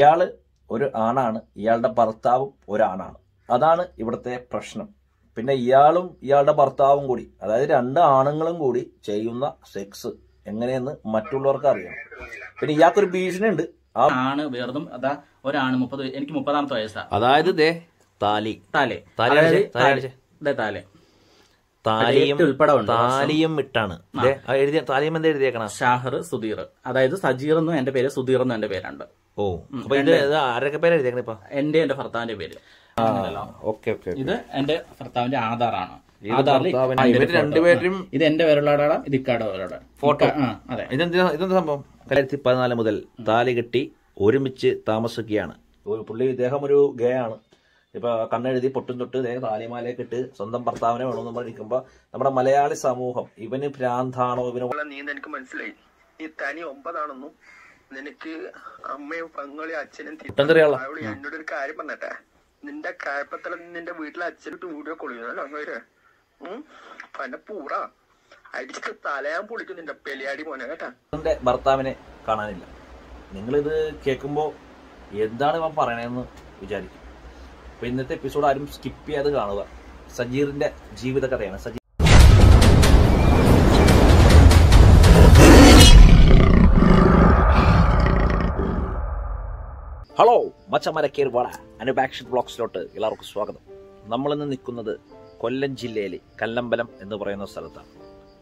ഇയാൾ ഒരു ആണാണ് ഇയാളുടെ ഭർത്താവും ഒരാണാണ് അതാണ് ഇവിടുത്തെ പ്രശ്നം പിന്നെ ഇയാളും ഇയാളുടെ ഭർത്താവും കൂടി അതായത് രണ്ട് ആണുങ്ങളും കൂടി ചെയ്യുന്ന സെക്സ് എങ്ങനെയെന്ന് മറ്റുള്ളവർക്ക് അറിയാം പിന്നെ ഇയാൾക്കൊരു ഭീഷണി ഉണ്ട് ആണ് വേർതും അതാ ഒരാണ് മുപ്പത് എനിക്ക് മുപ്പതാമത്തെ വയസ്സാ അതായത് ദേ താലി താലിയും താലിയും ഇട്ടാണ് താലിയും എഴുതിയേക്കണം ഷാഹർ സുധീർ അതായത് സജീർ എന്നും എന്റെ പേര് സുധീർ എന്നും എന്റെ പേരുണ്ട് ഓ അപ്പൊ ഇത് ആരൊക്കെ പേര് ഇപ്പൊ എന്റെ എന്റെ ഭർത്താവിന്റെ പേര് ഓക്കെ ഓക്കെ ഇത് എന്റെ ഭർത്താവിന്റെ ആധാറാണ് ഇവര് രണ്ടുപേരും ഇത് എന്റെ പേരുള്ള ഇത് ഇക്കാടെ ഫോട്ടോ അതെ ഇതെന്താ ഇതെന്താ സംഭവം രണ്ടായിരത്തി പതിനാല് മുതൽ താലി കെട്ടി ഒരുമിച്ച് താമസിക്കുകയാണ് പുള്ളി ഇദ്ദേഹം ഒരു ഗേ ആണ് ഇപ്പൊ കണ്ണെഴുതി പൊട്ടും തൊട്ട് ഇദ്ദേഹം താലിമാലയൊക്കെ ഇട്ട് സ്വന്തം ഭർത്താവിനെ വേണമെന്ന് നമ്മൾ നമ്മുടെ മലയാളി സമൂഹം ഇവന് ഭ്രാന്താണോ ഇവന് നീന്ത എനിക്ക് മനസ്സിലായി നീ തനി ഒമ്പതാണെന്നും നിനക്ക് അമ്മയും പെങ്ങളും അച്ഛനും അവള് എന്നോട് ഒരു കാര്യം പറഞ്ഞട്ടെ നിന്റെ കായപ്പത്തല നിന്റെ വീട്ടിലെ അച്ഛനിട്ട് വീഡിയോ കൊള്ളുന്നല്ലോ അങ്ങേര് പന പൂറ അടിച്ച് തലയാൻ പൊളിക്കും നിന്റെ പെലിയാടി മോനെ കേട്ടാ എന്റെ ഭർത്താവിനെ കാണാനില്ല നിങ്ങളിത് കേൾക്കുമ്പോൾ എന്താണ് ഇവൻ പറയണെന്ന് വിചാരിക്കും അപ്പോൾ ഇന്നത്തെ എപ്പിസോഡ് ആരും സ്കിപ്പ് ചെയ്യാതെ കാണുക സജീറിന്റെ ജീവിത കഥയാണ് സജീർ മച്ചമരക്കേർ കേർവാള അനുപാക്ഷൻ ബ്ലോക്സിലോട്ട് എല്ലാവർക്കും സ്വാഗതം നമ്മളിന്ന് നിൽക്കുന്നത് കൊല്ലം ജില്ലയിലെ കല്ലമ്പലം എന്ന് പറയുന്ന സ്ഥലത്താണ്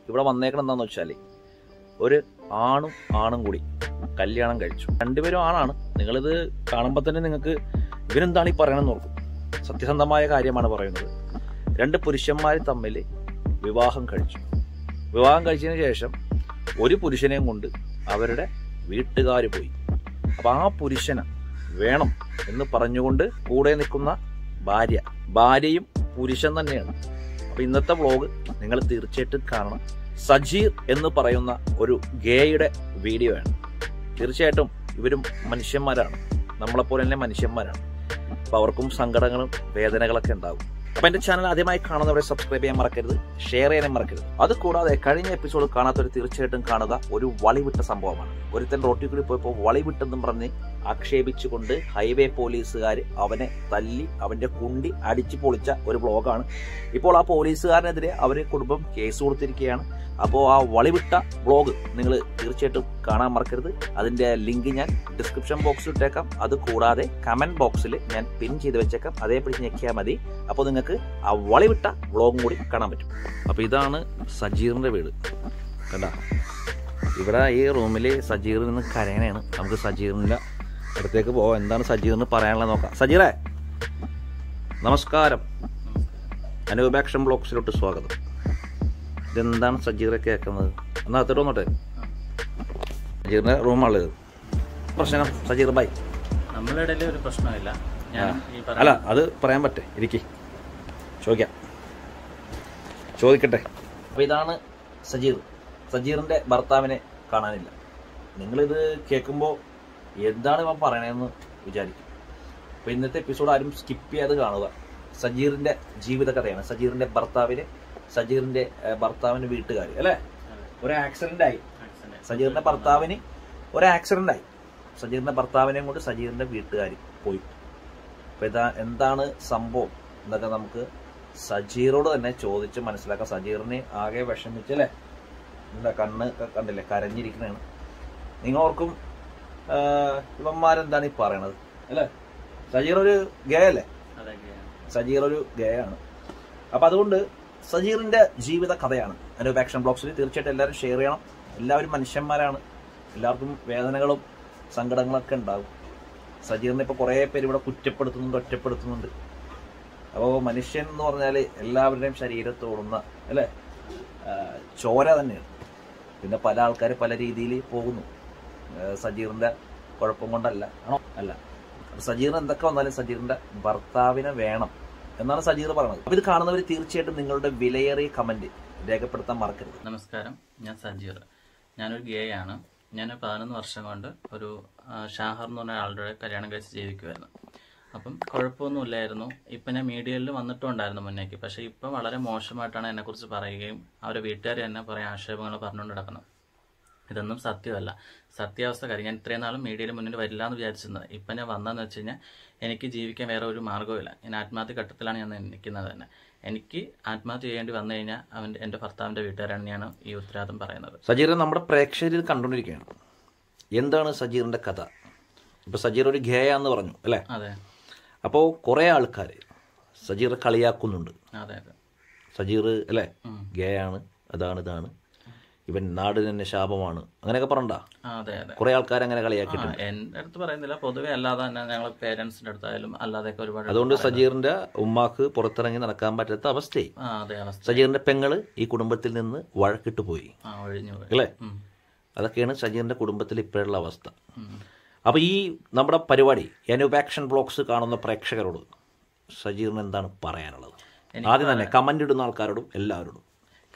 ഇവിടെ വന്നേക്കണം എന്താണെന്ന് വെച്ചാൽ ഒരു ആണും ആണും കൂടി കല്യാണം കഴിച്ചു രണ്ടുപേരും ആണാണ് നിങ്ങളിത് കാണുമ്പോൾ തന്നെ നിങ്ങൾക്ക് ഇവരെന്താണ് ഈ പറയണമെന്ന് ഓർക്കും സത്യസന്ധമായ കാര്യമാണ് പറയുന്നത് രണ്ട് പുരുഷന്മാർ തമ്മിൽ വിവാഹം കഴിച്ചു വിവാഹം കഴിച്ചതിന് ശേഷം ഒരു പുരുഷനെയും കൊണ്ട് അവരുടെ വീട്ടുകാർ പോയി അപ്പോൾ ആ പുരുഷനാണ് വേണം എന്ന് പറഞ്ഞുകൊണ്ട് കൂടെ നിൽക്കുന്ന ഭാര്യ ഭാര്യയും പുരുഷൻ തന്നെയാണ് അപ്പം ഇന്നത്തെ വ്ളോഗ് നിങ്ങൾ തീർച്ചയായിട്ടും കാണണം സജീർ എന്ന് പറയുന്ന ഒരു ഗേയുടെ വീഡിയോ ആണ് തീർച്ചയായിട്ടും ഇവരും മനുഷ്യന്മാരാണ് നമ്മളെപ്പോലെ തന്നെ മനുഷ്യന്മാരാണ് അപ്പോൾ അവർക്കും സങ്കടങ്ങളും വേദനകളൊക്കെ ഉണ്ടാകും അപ്പൊ എന്റെ ചാനൽ ആദ്യമായി കാണുന്നവരെ സബ്സ്ക്രൈബ് ചെയ്യാൻ മറക്കരുത് ഷെയർ ചെയ്യാനും മറക്കരുത് അത് കൂടാതെ കഴിഞ്ഞ എപ്പിസോഡ് കാണാത്തവർ തീർച്ചയായിട്ടും കാണുക ഒരു വളിവിട്ട സംഭവമാണ് ഒരുത്തൻ റോട്ടിൽ കൂടി പോയപ്പോൾ വളിവിട്ടെന്നും പറഞ്ഞ് ആക്ഷേപിച്ചുകൊണ്ട് ഹൈവേ പോലീസുകാർ അവനെ തല്ലി അവന്റെ കുണ്ടി അടിച്ചു പൊളിച്ച ഒരു ബ്ലോഗാണ് ഇപ്പോൾ ആ പോലീസുകാരനെതിരെ അവരെ കുടുംബം കേസ് കൊടുത്തിരിക്കുകയാണ് അപ്പോൾ ആ വളിവിട്ട ബ്ലോഗ് നിങ്ങൾ തീർച്ചയായിട്ടും കാണാൻ മറക്കരുത് അതിൻ്റെ ലിങ്ക് ഞാൻ ഡിസ്ക്രിപ്ഷൻ ബോക്സിൽ ഇട്ടേക്കാം അത് കൂടാതെ കമൻറ്റ് ബോക്സിൽ ഞാൻ പിൻ ചെയ്ത് വെച്ചേക്കാം അതേപടി ഞെക്കിയാൽ മതി അപ്പോൾ നിങ്ങൾ നിങ്ങൾക്ക് ആ വളിവിട്ട വ്ളോഗും കൂടി കാണാൻ പറ്റും അപ്പോൾ ഇതാണ് സജീറിൻ്റെ വീട് കണ്ട ഇവിടെ ഈ റൂമിൽ സജീർ നിന്ന് കരയണയാണ് നമുക്ക് സജീറിൻ്റെ അടുത്തേക്ക് പോകാം എന്താണ് സജീറിന് പറയാനുള്ളത് നോക്കാം സജീറെ നമസ്കാരം അനുപേക്ഷൻ ബ്ലോക്സിലോട്ട് സ്വാഗതം ഇതെന്താണ് സജീറെ കേൾക്കുന്നത് എന്നാൽ അത്തോട്ട് വന്നോട്ടെ സജീറിൻ്റെ റൂമാണുള്ളത് പ്രശ്നം സജീർ ബൈ നമ്മളിടയിൽ ഒരു പ്രശ്നമില്ല അല്ല അത് പറയാൻ പറ്റേ ഇരിക്കേ ചോദിക്കാം ചോദിക്കട്ടെ അപ്പോൾ ഇതാണ് സജീർ സജീറിന്റെ ഭർത്താവിനെ കാണാനില്ല നിങ്ങളിത് കേൾക്കുമ്പോൾ എന്താണ് ഇവൻ പറയണതെന്ന് വിചാരിക്കും അപ്പോൾ ഇന്നത്തെ എപ്പിസോഡ് ആരും സ്കിപ്പ് ചെയ്യാതെ കാണുക സജീറിന്റെ ജീവിതകഥയാണ് സജീറിന്റെ ഭർത്താവിന് സജീറിന്റെ ഭർത്താവിൻ്റെ വീട്ടുകാർ അല്ലേ ഒരു ആക്സിഡന്റ് ആയി സജീറിന്റെ ഭർത്താവിന് ഒരു ആക്സിഡന്റ് ആയി സജീറിന്റെ ഭർത്താവിനെയും കൊണ്ട് സജീറിന്റെ വീട്ടുകാർ പോയി അപ്പോൾ ഇതാ എന്താണ് സംഭവം എന്നൊക്കെ നമുക്ക് സജീറോട് തന്നെ ചോദിച്ച് മനസ്സിലാക്കാം സജീറിനെ ആകെ വിഷമിച്ചല്ലേ എന്താ കണ്ണ് കണ്ടില്ലേ കരഞ്ഞിരിക്കുന്നതാണ് നിങ്ങൾ ഓർക്കും ഇവന്മാരെന്താണ് ഈ പറയണത് അല്ലേ സജീർ ഒരു ഗേ അല്ലേ സജീർ ഒരു ഗേ ആണ് അപ്പൊ അതുകൊണ്ട് സജീറിന്റെ ജീവിത കഥയാണ് അതിൻ്റെ ആക്ഷൻ ബ്ലോക്സിൽ തീർച്ചയായിട്ടും എല്ലാവരും ഷെയർ ചെയ്യണം എല്ലാവരും മനുഷ്യന്മാരാണ് എല്ലാവർക്കും വേദനകളും സങ്കടങ്ങളൊക്കെ ഉണ്ടാകും സജീറിനെ ഇപ്പൊ കുറേ പേര് ഇവിടെ കുറ്റപ്പെടുത്തുന്നുണ്ട് ഒറ്റപ്പെടുത്തുന്നുണ്ട് അപ്പോൾ മനുഷ്യൻ എന്ന് പറഞ്ഞാൽ എല്ലാവരുടെയും ശരീരത്തോടുന്ന അല്ലേ ചോര തന്നെയാണ് പിന്നെ പല ആൾക്കാർ പല രീതിയിൽ പോകുന്നു സജീറിൻ്റെ കുഴപ്പം കൊണ്ടല്ല ആണോ അല്ല സജീർ എന്തൊക്കെ വന്നാലും സജീറിൻ്റെ ഭർത്താവിനെ വേണം എന്നാണ് സജീർ പറയുന്നത് അപ്പോൾ ഇത് കാണുന്നവർ തീർച്ചയായിട്ടും നിങ്ങളുടെ വിലയേറിയ കമൻറ്റ് രേഖപ്പെടുത്താൻ മറക്കരുത് നമസ്കാരം ഞാൻ സജീർ ഞാനൊരു ഗേ ആണ് ഞാൻ പതിനൊന്ന് വർഷം കൊണ്ട് ഒരു ഷാഹർ എന്ന് പറഞ്ഞ ആളുടെ കല്യാണം കഴിച്ച് ജീവിക്കുമായിരുന്നു അപ്പം കുഴപ്പമൊന്നുമില്ലായിരുന്നു ഇപ്പം ഞാൻ മീഡിയയിൽ വന്നിട്ടുണ്ടായിരുന്നു മുന്നേക്ക് പക്ഷേ ഇപ്പം വളരെ മോശമായിട്ടാണ് എന്നെക്കുറിച്ച് പറയുകയും അവരെ വീട്ടുകാർ എന്നെ കുറേ ആക്ഷേപങ്ങൾ പറഞ്ഞുകൊണ്ട് നടക്കുന്നത് ഇതൊന്നും സത്യമല്ല സത്യാവസ്ഥ കാര്യം ഞാൻ ഇത്രയും നാളും മീഡിയയിൽ മുന്നിൽ വരില്ല എന്ന് വിചാരിച്ചിരുന്നത് ഇപ്പം ഞാൻ വന്നതെന്ന് വെച്ച് കഴിഞ്ഞാൽ എനിക്ക് ജീവിക്കാൻ വേറെ ഒരു മാർഗ്ഗമില്ല ഞാൻ ആത്മഹത്യ ഘട്ടത്തിലാണ് ഞാൻ നിൽക്കുന്നത് തന്നെ എനിക്ക് ആത്മഹത്യ ചെയ്യേണ്ടി വന്നു കഴിഞ്ഞാൽ അവൻ്റെ എൻ്റെ ഭർത്താവിൻ്റെ വീട്ടുകാരാണ് ഈ ഉത്തരവാദിത്തം പറയുന്നത് സജീർ നമ്മുടെ പ്രേക്ഷകരിൽ കണ്ടുകൊണ്ടിരിക്കുകയാണ് എന്താണ് സജീറിൻ്റെ കഥ ഇപ്പം സജീർ ഒരു ഘേയ എന്ന് പറഞ്ഞു അല്ലേ അതെ അപ്പോൾ കുറേ ആൾക്കാർ സജീർ കളിയാക്കുന്നുണ്ട് സജീർ അല്ലേ ഗേ ആണ് അതാണ് ഇതാണ് ഇവൻ നാടിന് തന്നെ ശാപമാണ് അങ്ങനെയൊക്കെ പറഞ്ഞ കുറെ ആൾക്കാർ അങ്ങനെ കളിയാക്കിയിട്ടുണ്ട് എന്റെ അടുത്ത് പറയുന്നില്ല പൊതുവെ അല്ലാതെ തന്നെ ഞങ്ങൾ പേരൻസിന്റെ അടുത്തായാലും ഒരുപാട് അതുകൊണ്ട് സജീറിന്റെ ഉമ്മാക്ക് പുറത്തിറങ്ങി നടക്കാൻ പറ്റാത്ത അവസ്ഥയായി സജീറിന്റെ പെങ്ങള് ഈ കുടുംബത്തിൽ നിന്ന് വഴക്കിട്ട് പോയി അല്ലേ അതൊക്കെയാണ് സജീറിന്റെ കുടുംബത്തിൽ ഇപ്പോഴുള്ള അവസ്ഥ അപ്പോൾ ഈ നമ്മുടെ പരിപാടി അനുപാക്ഷൻ ബ്ലോഗ്സ് കാണുന്ന പ്രേക്ഷകരോട് സജീറിന് എന്താണ് പറയാനുള്ളത് ആദ്യം തന്നെ കമൻ്റ് ഇടുന്ന ആൾക്കാരോടും എല്ലാവരോടും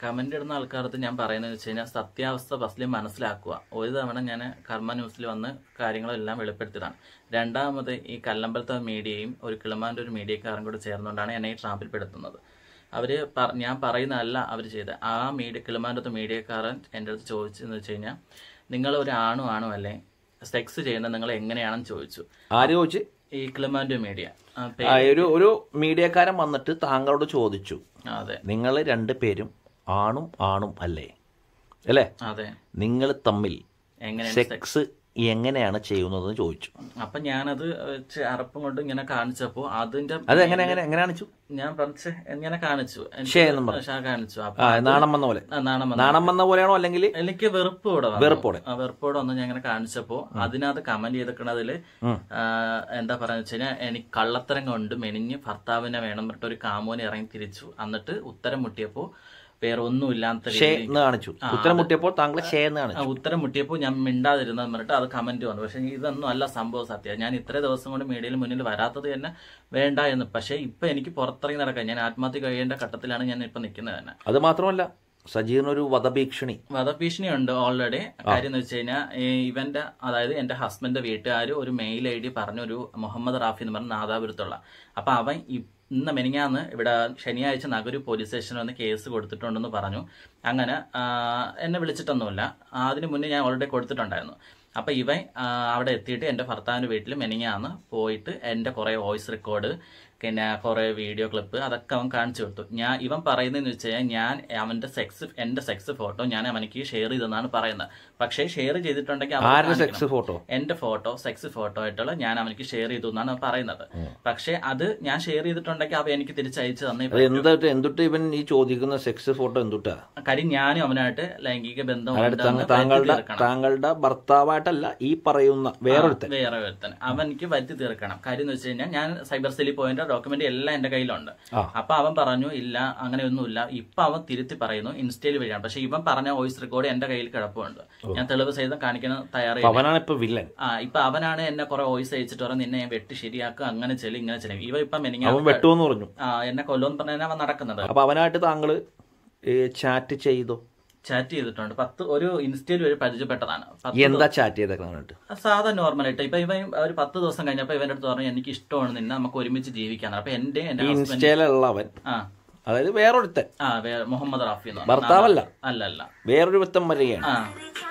കമൻ്റ് ഇടുന്ന ആൾക്കാരോട് ഞാൻ പറയുന്നത് വെച്ച് കഴിഞ്ഞാൽ സത്യാവസ്ഥ ഫസ്റ്റിൽ മനസ്സിലാക്കുക ഒരു തവണ ഞാൻ കർമ്മ ന്യൂസിൽ വന്ന് കാര്യങ്ങളെല്ലാം വെളിപ്പെടുത്തിയതാണ് രണ്ടാമത് ഈ കല്ലമ്പലത്തെ മീഡിയയും ഒരു കിളമാൻ്റെ ഒരു മീഡിയക്കാരും കൂടെ ചേർന്നുകൊണ്ടാണ് എന്നെ ഈ ട്രാമ്പിൽപ്പെടുത്തുന്നത് അവർ ഞാൻ പറയുന്നതല്ല അവർ ചെയ്ത് ആ മീഡിയ കിളമാൻ്റെ മീഡിയക്കാരൻ എൻ്റെ അടുത്ത് ചോദിച്ചെന്ന് വെച്ച് കഴിഞ്ഞാൽ നിങ്ങൾ ഒരു ആണും അല്ലേ സെക്സ് ചെയ്യുന്നത് നിങ്ങൾ എങ്ങനെയാണെന്ന് ചോദിച്ചു ആര് ചോദിച്ചു ഈ ക്ലിമാൻഡോ മീഡിയ ഒരു ഒരു മീഡിയക്കാരൻ വന്നിട്ട് താങ്കളോട് ചോദിച്ചു അതെ നിങ്ങൾ രണ്ട് പേരും ആണും ആണും അല്ലേ അല്ലേ അതെ നിങ്ങൾ തമ്മിൽ സെക്സ് എങ്ങനെയാണ് ചെയ്യുന്നത് ചോദിച്ചു അപ്പൊ ഞാനത് അറപ്പം കൊണ്ട് ഇങ്ങനെ കാണിച്ചപ്പോ അതിന്റെ അത് എങ്ങനെ എങ്ങനെ കാണിച്ചു ഞാൻ പറഞ്ഞ എങ്ങനെ കാണിച്ചു കാണിച്ചു നാണം വന്ന പോലെ നാണം വന്ന പോലെയാണോ അല്ലെങ്കിൽ എനിക്ക് വെറുപ്പോടെ വെറുപ്പോടെ വെറുപ്പോടെ ഒന്ന് ഞാൻ ഇങ്ങനെ കാണിച്ചപ്പോ അതിനകത്ത് കമന്റ് ചെയ്തിക്കണതില് എന്താ പറയാന്ന് വെച്ചാൽ എനിക്ക് കള്ളത്തരം കൊണ്ട് മെനിഞ്ഞ് ഭർത്താവിനെ വേണം പറഞ്ഞിട്ട് ഒരു കാമോനെ ഇറങ്ങി തിരിച്ചു എന്നിട്ട് ഉത്തരം മുട്ടിയപ്പോ വേറെ ഒന്നും കാണിച്ചു ഉത്തരം മുട്ടിയപ്പോൾ താങ്കൾ ഉത്തരം മുട്ടിയപ്പോൾ ഞാൻ മിണ്ടാതിരുന്നത് പറഞ്ഞിട്ട് അത് കമന്റ് വന്നു പക്ഷെ ഇതൊന്നും അല്ല സംഭവം സത്യം ഞാൻ ഇത്ര ദിവസം കൊണ്ട് മീഡിയയിൽ മുന്നിൽ വരാത്തത് തന്നെ വേണ്ട എന്ന് പക്ഷെ ഇപ്പൊ എനിക്ക് പുറത്തിറങ്ങി നടക്കാൻ ഞാൻ ആത്മഹത്യ കഴിയേണ്ട ഘട്ടത്തിലാണ് ഞാൻ ഇപ്പൊ നിൽക്കുന്നത് തന്നെ അത് മാത്രമല്ല സജീറിനൊരു വധഭീഷണി വധഭീഷണി ഉണ്ട് ഓൾറെഡി കാര്യം എന്ന് വെച്ച് കഴിഞ്ഞാൽ ഇവന്റെ അതായത് എന്റെ ഹസ്ബൻഡ് വീട്ടുകാർ ഒരു മെയിൽ ഐ ഡി പറഞ്ഞൊരു മുഹമ്മദ് റാഫി എന്ന് പറഞ്ഞ നാദാപുരത്തുള്ള അപ്പൊ അവൻ ഇന്ന് മെനിങ്ങാന്ന് ഇവിടെ ശനിയാഴ്ച നഗരു പോലീസ് സ്റ്റേഷനിൽ വന്ന് കേസ് കൊടുത്തിട്ടുണ്ടെന്ന് പറഞ്ഞു അങ്ങനെ എന്നെ വിളിച്ചിട്ടൊന്നുമില്ല അതിന് മുന്നേ ഞാൻ ഓൾറെഡി കൊടുത്തിട്ടുണ്ടായിരുന്നു അപ്പം ഇവൻ അവിടെ എത്തിയിട്ട് എൻ്റെ ഭർത്താവിൻ്റെ വീട്ടിൽ മെനിങ്ങാന്ന് പോയിട്ട് എൻ്റെ കുറേ വോയിസ് റെക്കോർഡ് പിന്നെ കുറേ വീഡിയോ ക്ലിപ്പ് അതൊക്കെ അവൻ കാണിച്ചു കൊടുത്തു ഞാൻ ഇവൻ പറയുന്നതെന്ന് വെച്ച് കഴിഞ്ഞാൽ ഞാൻ അവന്റെ സെക്സ് എന്റെ സെക്സ് ഫോട്ടോ ഞാൻ അവനക്ക് ഷെയർ ചെയ്തെന്നാണ് പറയുന്നത് പക്ഷേ ഷെയർ ചെയ്തിട്ടുണ്ടെങ്കിൽ സെക്സ് ഫോട്ടോ എന്റെ ഫോട്ടോ സെക്സ് ഫോട്ടോ ആയിട്ടുള്ള ഞാൻ അവനക്ക് ഷെയർ ചെയ്തു എന്നാണ് പറയുന്നത് പക്ഷേ അത് ഞാൻ ഷെയർ ചെയ്തിട്ടുണ്ടെങ്കിൽ അവ എനിക്ക് തിരിച്ചയച്ചു തന്നെ ഇവൻ ഈ ചോദിക്കുന്ന സെക്സ് ഫോട്ടോ എന്തുട്ടാ കാര്യം ഞാനും അവനായിട്ട് ലൈംഗിക ബന്ധം താങ്കളുടെ ഭർത്താവായിട്ടല്ല ഈ പറയുന്ന വേറെ വേറെ ഒരുത്തൻ അവനിക്ക് വരുത്തി തീർക്കണം കാര്യം എന്ന് വെച്ച് കഴിഞ്ഞാൽ ഞാൻ സൈബർ സെലി പോയിന്റ് ഡോക്യുമെന്റ് എല്ലാം എന്റെ കയ്യിലുണ്ട് അപ്പൊ അവൻ പറഞ്ഞു ഇല്ല അങ്ങനെയൊന്നുമില്ല ഇപ്പൊ അവൻ തിരുത്തി പറയുന്നു ഇൻസ്റ്റയിൽ വഴിയാണ് പക്ഷെ ഇവൻ പറഞ്ഞ വോയിസ് റെക്കോർഡ് എന്റെ കയ്യിൽ കിടപ്പുണ്ട് ഞാൻ തെളിവ് സഹിതം കാണിക്കാൻ തയ്യാറായി ആ ഇപ്പൊ അവനാണ് എന്നെ കുറെ വോയിസ് അയച്ചിട്ട് പറഞ്ഞു നിന്നെ ഞാൻ വെട്ടി ശരിയാക്കുക അങ്ങനെ ചെല്ലി ഇങ്ങനെ ചെല്ലും ഇവ ഇപ്പം എനിക്ക് എന്നെ കൊല്ലോന്ന് പറഞ്ഞാൽ അവൻ നടക്കുന്നത് അപ്പൊ അവനായിട്ട് താങ്കൾ ചാറ്റ് ചെയ്തോ ചാറ്റ് ചെയ്തിട്ടുണ്ട് പത്ത് ഒരു ഇൻസ്റ്റയിൽ ഒരു പരിചയപ്പെട്ടതാണ് എന്താ ചാറ്റ് ചെയ്തേക്കുന്നത് സാധാ നോർമലായിട്ട് ഇപ്പൊ ഇവ ഒരു പത്ത് ദിവസം കഴിഞ്ഞപ്പോ ഇവന്റെ അടുത്ത് പറഞ്ഞു എനിക്ക് ഇഷ്ടമാണ് നിന്നെ നമുക്ക് ഒരുമിച്ച് ജീവിക്കാൻ അപ്പൊ എന്റെ ഇൻസ്റ്റയിലുള്ളവൻ അതായത് വേറൊരുത്തൻ ആ മുഹമ്മദ് റാഫി ഭർത്താവല്ല അല്ല അല്ല വേറൊരു വൃത്തം വരികയാണ്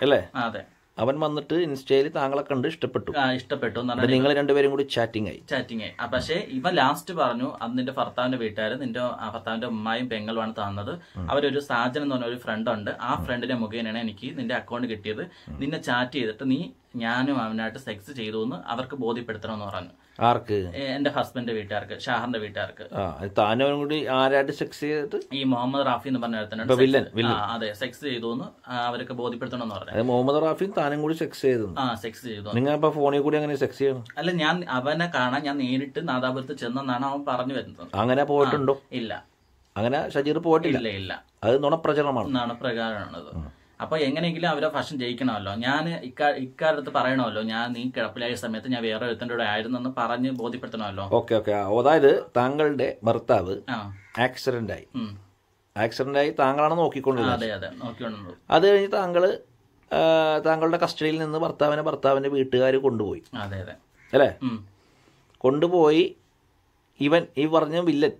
അല്ലേ അതെ അവൻ വന്നിട്ട് ഇൻസ്റ്റയിൽ താങ്കളെ കണ്ട് ഇഷ്ടപ്പെട്ടു ഇഷ്ടപ്പെട്ടു നിങ്ങൾ രണ്ടുപേരും കൂടി ചാറ്റിംഗ് ആയി ചാറ്റിംഗ് ആയി പക്ഷേ ഇവ ലാസ്റ്റ് പറഞ്ഞു അന്ന് നിന്റെ ഭർത്താവിന്റെ വീട്ടുകാർ നിന്റെ ഭർത്താവിന്റെ ഉമ്മയും പെങ്ങളുമാണ് തന്നത് അവരൊരു സാജൻ എന്ന് പറഞ്ഞ ഒരു ഫ്രണ്ട് ഉണ്ട് ആ ഫ്രണ്ടിന്റെ മുഖേനയാണ് എനിക്ക് നിന്റെ അക്കൗണ്ട് കിട്ടിയത് നിന്നെ ചാറ്റ് ചെയ്തിട്ട് നീ ഞാനും അവനായിട്ട് സെക്സ് ചെയ്തു എന്ന് അവർക്ക് എന്ന് പറഞ്ഞു ആർക്ക് എന്റെ ഹസ്ബൻഡിന്റെ വീട്ടുകാർക്ക് ഷാഹറിന്റെ വീട്ടുകാർക്ക് താനും കൂടി ആരായിട്ട് സെക്സ് ചെയ്തിട്ട് ഈ മുഹമ്മദ് റാഫി എന്ന് പറഞ്ഞ അതെ സെക്സ് ചെയ്തു എന്ന് അവരൊക്കെ ബോധ്യപ്പെടുത്തണം എന്ന് പറഞ്ഞു മുഹമ്മദ് റാഫി താനും കൂടി സെക്സ് ചെയ്തു ആ സെക്സ് ചെയ്തു നിങ്ങൾ അപ്പൊ ഫോണിൽ കൂടി അങ്ങനെ സെക്സ് ചെയ്യണം അല്ല ഞാൻ അവനെ കാണാൻ ഞാൻ നേരിട്ട് നാദാപുരത്ത് ചെന്നെന്നാണ് അവൻ പറഞ്ഞു വരുന്നത് അങ്ങനെ പോയിട്ടുണ്ടോ ഇല്ല അങ്ങനെ ഷജീർ പോയിട്ടില്ല ഇല്ല അത് നുണപ്രചരണമാണ് നുണപ്രകാരമാണത് അപ്പോൾ എങ്ങനെയെങ്കിലും അവരെ ഫഷൻ ജയിക്കണമല്ലോ ഞാൻ ഇക്കാ ഇക്കാലത്ത് പറയണമല്ലോ ഞാൻ നീ കിടപ്പിലായ സമയത്ത് ഞാൻ വേറെ ഒരുത്തൻ്റെ കൂടെ എന്ന് പറഞ്ഞ് ബോധ്യപ്പെടുത്തണമല്ലോ ഓക്കെ ഓക്കെ അതായത് താങ്കളുടെ ഭർത്താവ് ആക്സിഡന്റ് ആയി ആക്സിഡന്റ് ആയി താങ്കളാണ് നോക്കിക്കൊണ്ടിരുന്നത് അത് കഴിഞ്ഞ് താങ്കള് താങ്കളുടെ കസ്റ്റഡിയിൽ നിന്ന് ഭർത്താവിനെ ഭർത്താവിന്റെ വീട്ടുകാർ കൊണ്ടുപോയി അതെ അതെ അല്ലേ കൊണ്ടുപോയി ഇവൻ ഈ പറഞ്ഞ വില്ലൻ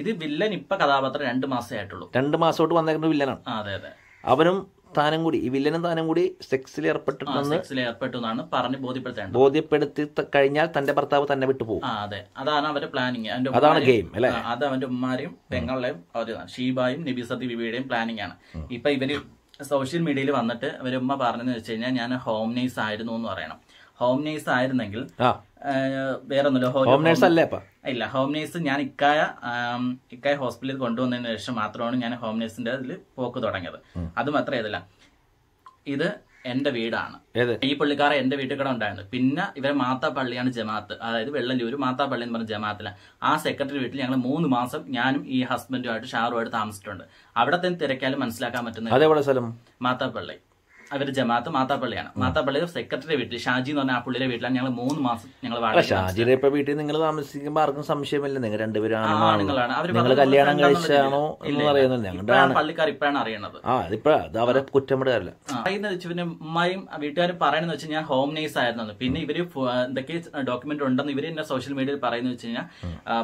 ഇത് വില്ലൻ ഇപ്പൊ കഥാപാത്രം രണ്ട് മാസമായിട്ടുള്ളൂ രണ്ട് മാസമായിട്ട് വന്നേക്കുന്ന വില്ലനാണ് അവനും താനും കൂടി ഈ വില്ലനും താനും കൂടി സെക്സിൽ ഏർപ്പെട്ടിട്ടുണ്ട് സെക്സിൽ ഏർപ്പെട്ടു എന്നാണ് പറഞ്ഞ് ബോധ്യപ്പെടുത്തേണ്ടത് ബോധ്യപ്പെടുത്തി കഴിഞ്ഞാൽ തന്റെ ഭർത്താവ് തന്നെ വിട്ടുപോകും അതെ അതാണ് അവരുടെ പ്ലാനിങ് അതാണ് ഗെയിം അല്ലേ? അത് അവന്റെ ഉമ്മാരെയും പെങ്ങളുടെയും അവര് ഷീബായും നബിസത്തി ബിബിയുടെയും പ്ലാനിങ് ആണ് ഇപ്പൊ ഇവര് സോഷ്യൽ മീഡിയയിൽ വന്നിട്ട് അവരുമ്മ ഉമ്മ പറഞ്ഞെന്ന് വെച്ച് കഴിഞ്ഞാൽ ഞാൻ ഹോം നേഴ്സ് ആയിരുന്നു എന്ന് പറയണം ഹോം നേഴ്സ് ആയിരുന്നെങ്കിൽ വേറെ ഒന്നുമില്ല അല്ലേ ഇല്ല ഹോം നേഴ്സ് ഞാൻ ഇക്കായ ഇക്കായ ഹോസ്പിറ്റലിൽ കൊണ്ടുവന്നതിന് ശേഷം മാത്രമാണ് ഞാൻ ഹോം നേഴ്സിന്റെ അതിൽ പോക്ക് തുടങ്ങിയത് അത് മാത്രമേ ഇതല്ല ഇത് എന്റെ വീടാണ് ഈ പുള്ളിക്കാരെ എന്റെ വീട്ടിൽ കൂടെ ഉണ്ടായിരുന്നു പിന്നെ ഇവരെ മാത്താപ്പള്ളിയാണ് ജമാഅത്ത് അതായത് വെള്ളല്ലൂർ മാത്താപ്പള്ളി എന്ന് പറഞ്ഞ ജമാഅത്തിലാണ് ആ സെക്രട്ടറി വീട്ടിൽ ഞങ്ങൾ മൂന്ന് മാസം ഞാനും ഈ ഹസ്ബൻഡുമായിട്ട് ഷാറുമായിട്ട് താമസിച്ചിട്ടുണ്ട് അവിടെ തന്നെ തിരക്കാലും മനസ്സിലാക്കാൻ പറ്റുന്നത് മാത്താപ്പള്ളി അവർ ജമാത്ത് മാത്താപ്പള്ളിയാണ് മാത്താപ്പള്ളിയുടെ സെക്രട്ടറി വീട്ടിൽ ഷാജി എന്ന് പറഞ്ഞ ആ പുള്ളിയുടെ വീട്ടിലാണ് ഞങ്ങൾ മൂന്ന് മാസം ഞങ്ങൾ ഷാജിയുടെ ഇപ്പൊ വീട്ടിൽ നിങ്ങൾ താമസിക്കുമ്പോൾ ആർക്കും സംശയമില്ല നിങ്ങൾ രണ്ടുപേരാണ് അവർ കല്യാണം കഴിച്ചാണോ എന്ന് പള്ളിക്കാർ ഇപ്പോഴാണ് അറിയണത് ആ അവരെ കുറ്റമിടാറില്ല പിന്നെ ഉമ്മയും വീട്ടുകാരും പറയണെന്ന് വെച്ച് ഞാൻ ഹോം നേഴ്സ് ആയിരുന്നു പിന്നെ ഇവര് എന്തൊക്കെ ഡോക്യുമെന്റ് ഉണ്ടെന്ന് ഇവര് എന്നെ സോഷ്യൽ മീഡിയയിൽ പറയുന്നു വെച്ച് കഴിഞ്ഞാൽ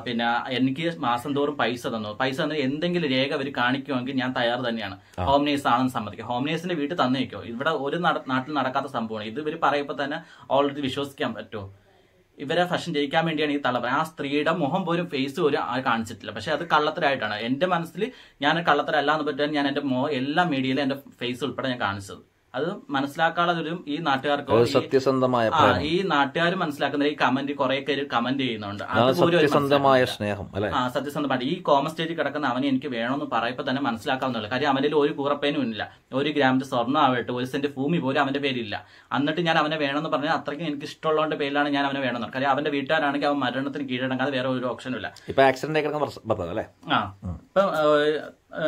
പിന്നെ എനിക്ക് മാസം തോറും പൈസ തന്നു പൈസ തന്നെ എന്തെങ്കിലും രേഖ അവർ കാണിക്കുമെങ്കിൽ ഞാൻ തയ്യാർ തന്നെയാണ് ഹോം നേഴ്സ് ആണെന്ന് സമ്മതിക്കും ഹോം നേഴ്സിന്റെ വീട്ടിൽ തന്നേക്കോ ഇവിടെ ഒരു നാട്ടിൽ നടക്കാത്ത സംഭവമാണ് ഇത് ഇവർ പറയുമ്പോൾ തന്നെ ഓൾറെഡി വിശ്വസിക്കാൻ പറ്റുമോ ഇവരെ ഫഷൻ ജയിക്കാൻ വേണ്ടിയാണ് ഈ തള്ളപ്പൻ ആ സ്ത്രീയുടെ മുഖം പോലും ഫേസ് പോലും ആ കാണിച്ചിട്ടില്ല പക്ഷെ അത് കള്ളത്തരായിട്ടാണ് എൻ്റെ മനസ്സിൽ ഞാൻ കള്ളത്തരല്ല എന്ന് പറ്റാൻ ഞാൻ എൻ്റെ മുഖം എല്ലാ മീഡിയയിലും എൻ്റെ ഫേസ് ഉൾപ്പെടെ ഞാൻ കാണിച്ചത് അത് മനസ്സിലാക്കാനുള്ളതൊരു ഈ നാട്ടുകാർക്ക് സത്യസന്ധമായ ഈ നാട്ടുകാർ മനസ്സിലാക്കുന്ന ഈ കമന്റ് കുറെ പേര് കമന്റ് ചെയ്യുന്നുണ്ട് സത്യസന്ധമായ സ്നേഹം ആ സത്യസന്ധമായിട്ട് ഈ കോമൺ സ്റ്റേജിൽ കിടക്കുന്ന അവനെ എനിക്ക് വേണമെന്ന് പറയപ്പോ തന്നെ മനസ്സിലാക്കാവുന്നുള്ളൂ കാര്യം അവനിൽ ഒരു കൂറപ്പേനും ഇല്ല ഒരു ഗ്രാമത്തിൽ സ്വർണ്ണം ആവട്ടെ ഒരു സെന്റ് ഭൂമി പോലും അവന്റെ പേരില്ല എന്നിട്ട് ഞാൻ അവനെ വേണമെന്ന് പറഞ്ഞാൽ അത്രയ്ക്ക് എനിക്ക് ഇഷ്ടമുള്ളതുകൊണ്ട് പേരിലാണ് ഞാൻ അവനെ വേണമെന്ന് കാര്യം അവന്റെ വീട്ടുകാരാണെങ്കിൽ അവൻ മരണത്തിന് കീഴടങ്ങാതെ വേറെ ഒരു ഓപ്ഷനും ഇല്ല ഇപ്പൊ ആക്സിഡന്റ് ആ ഇപ്പൊ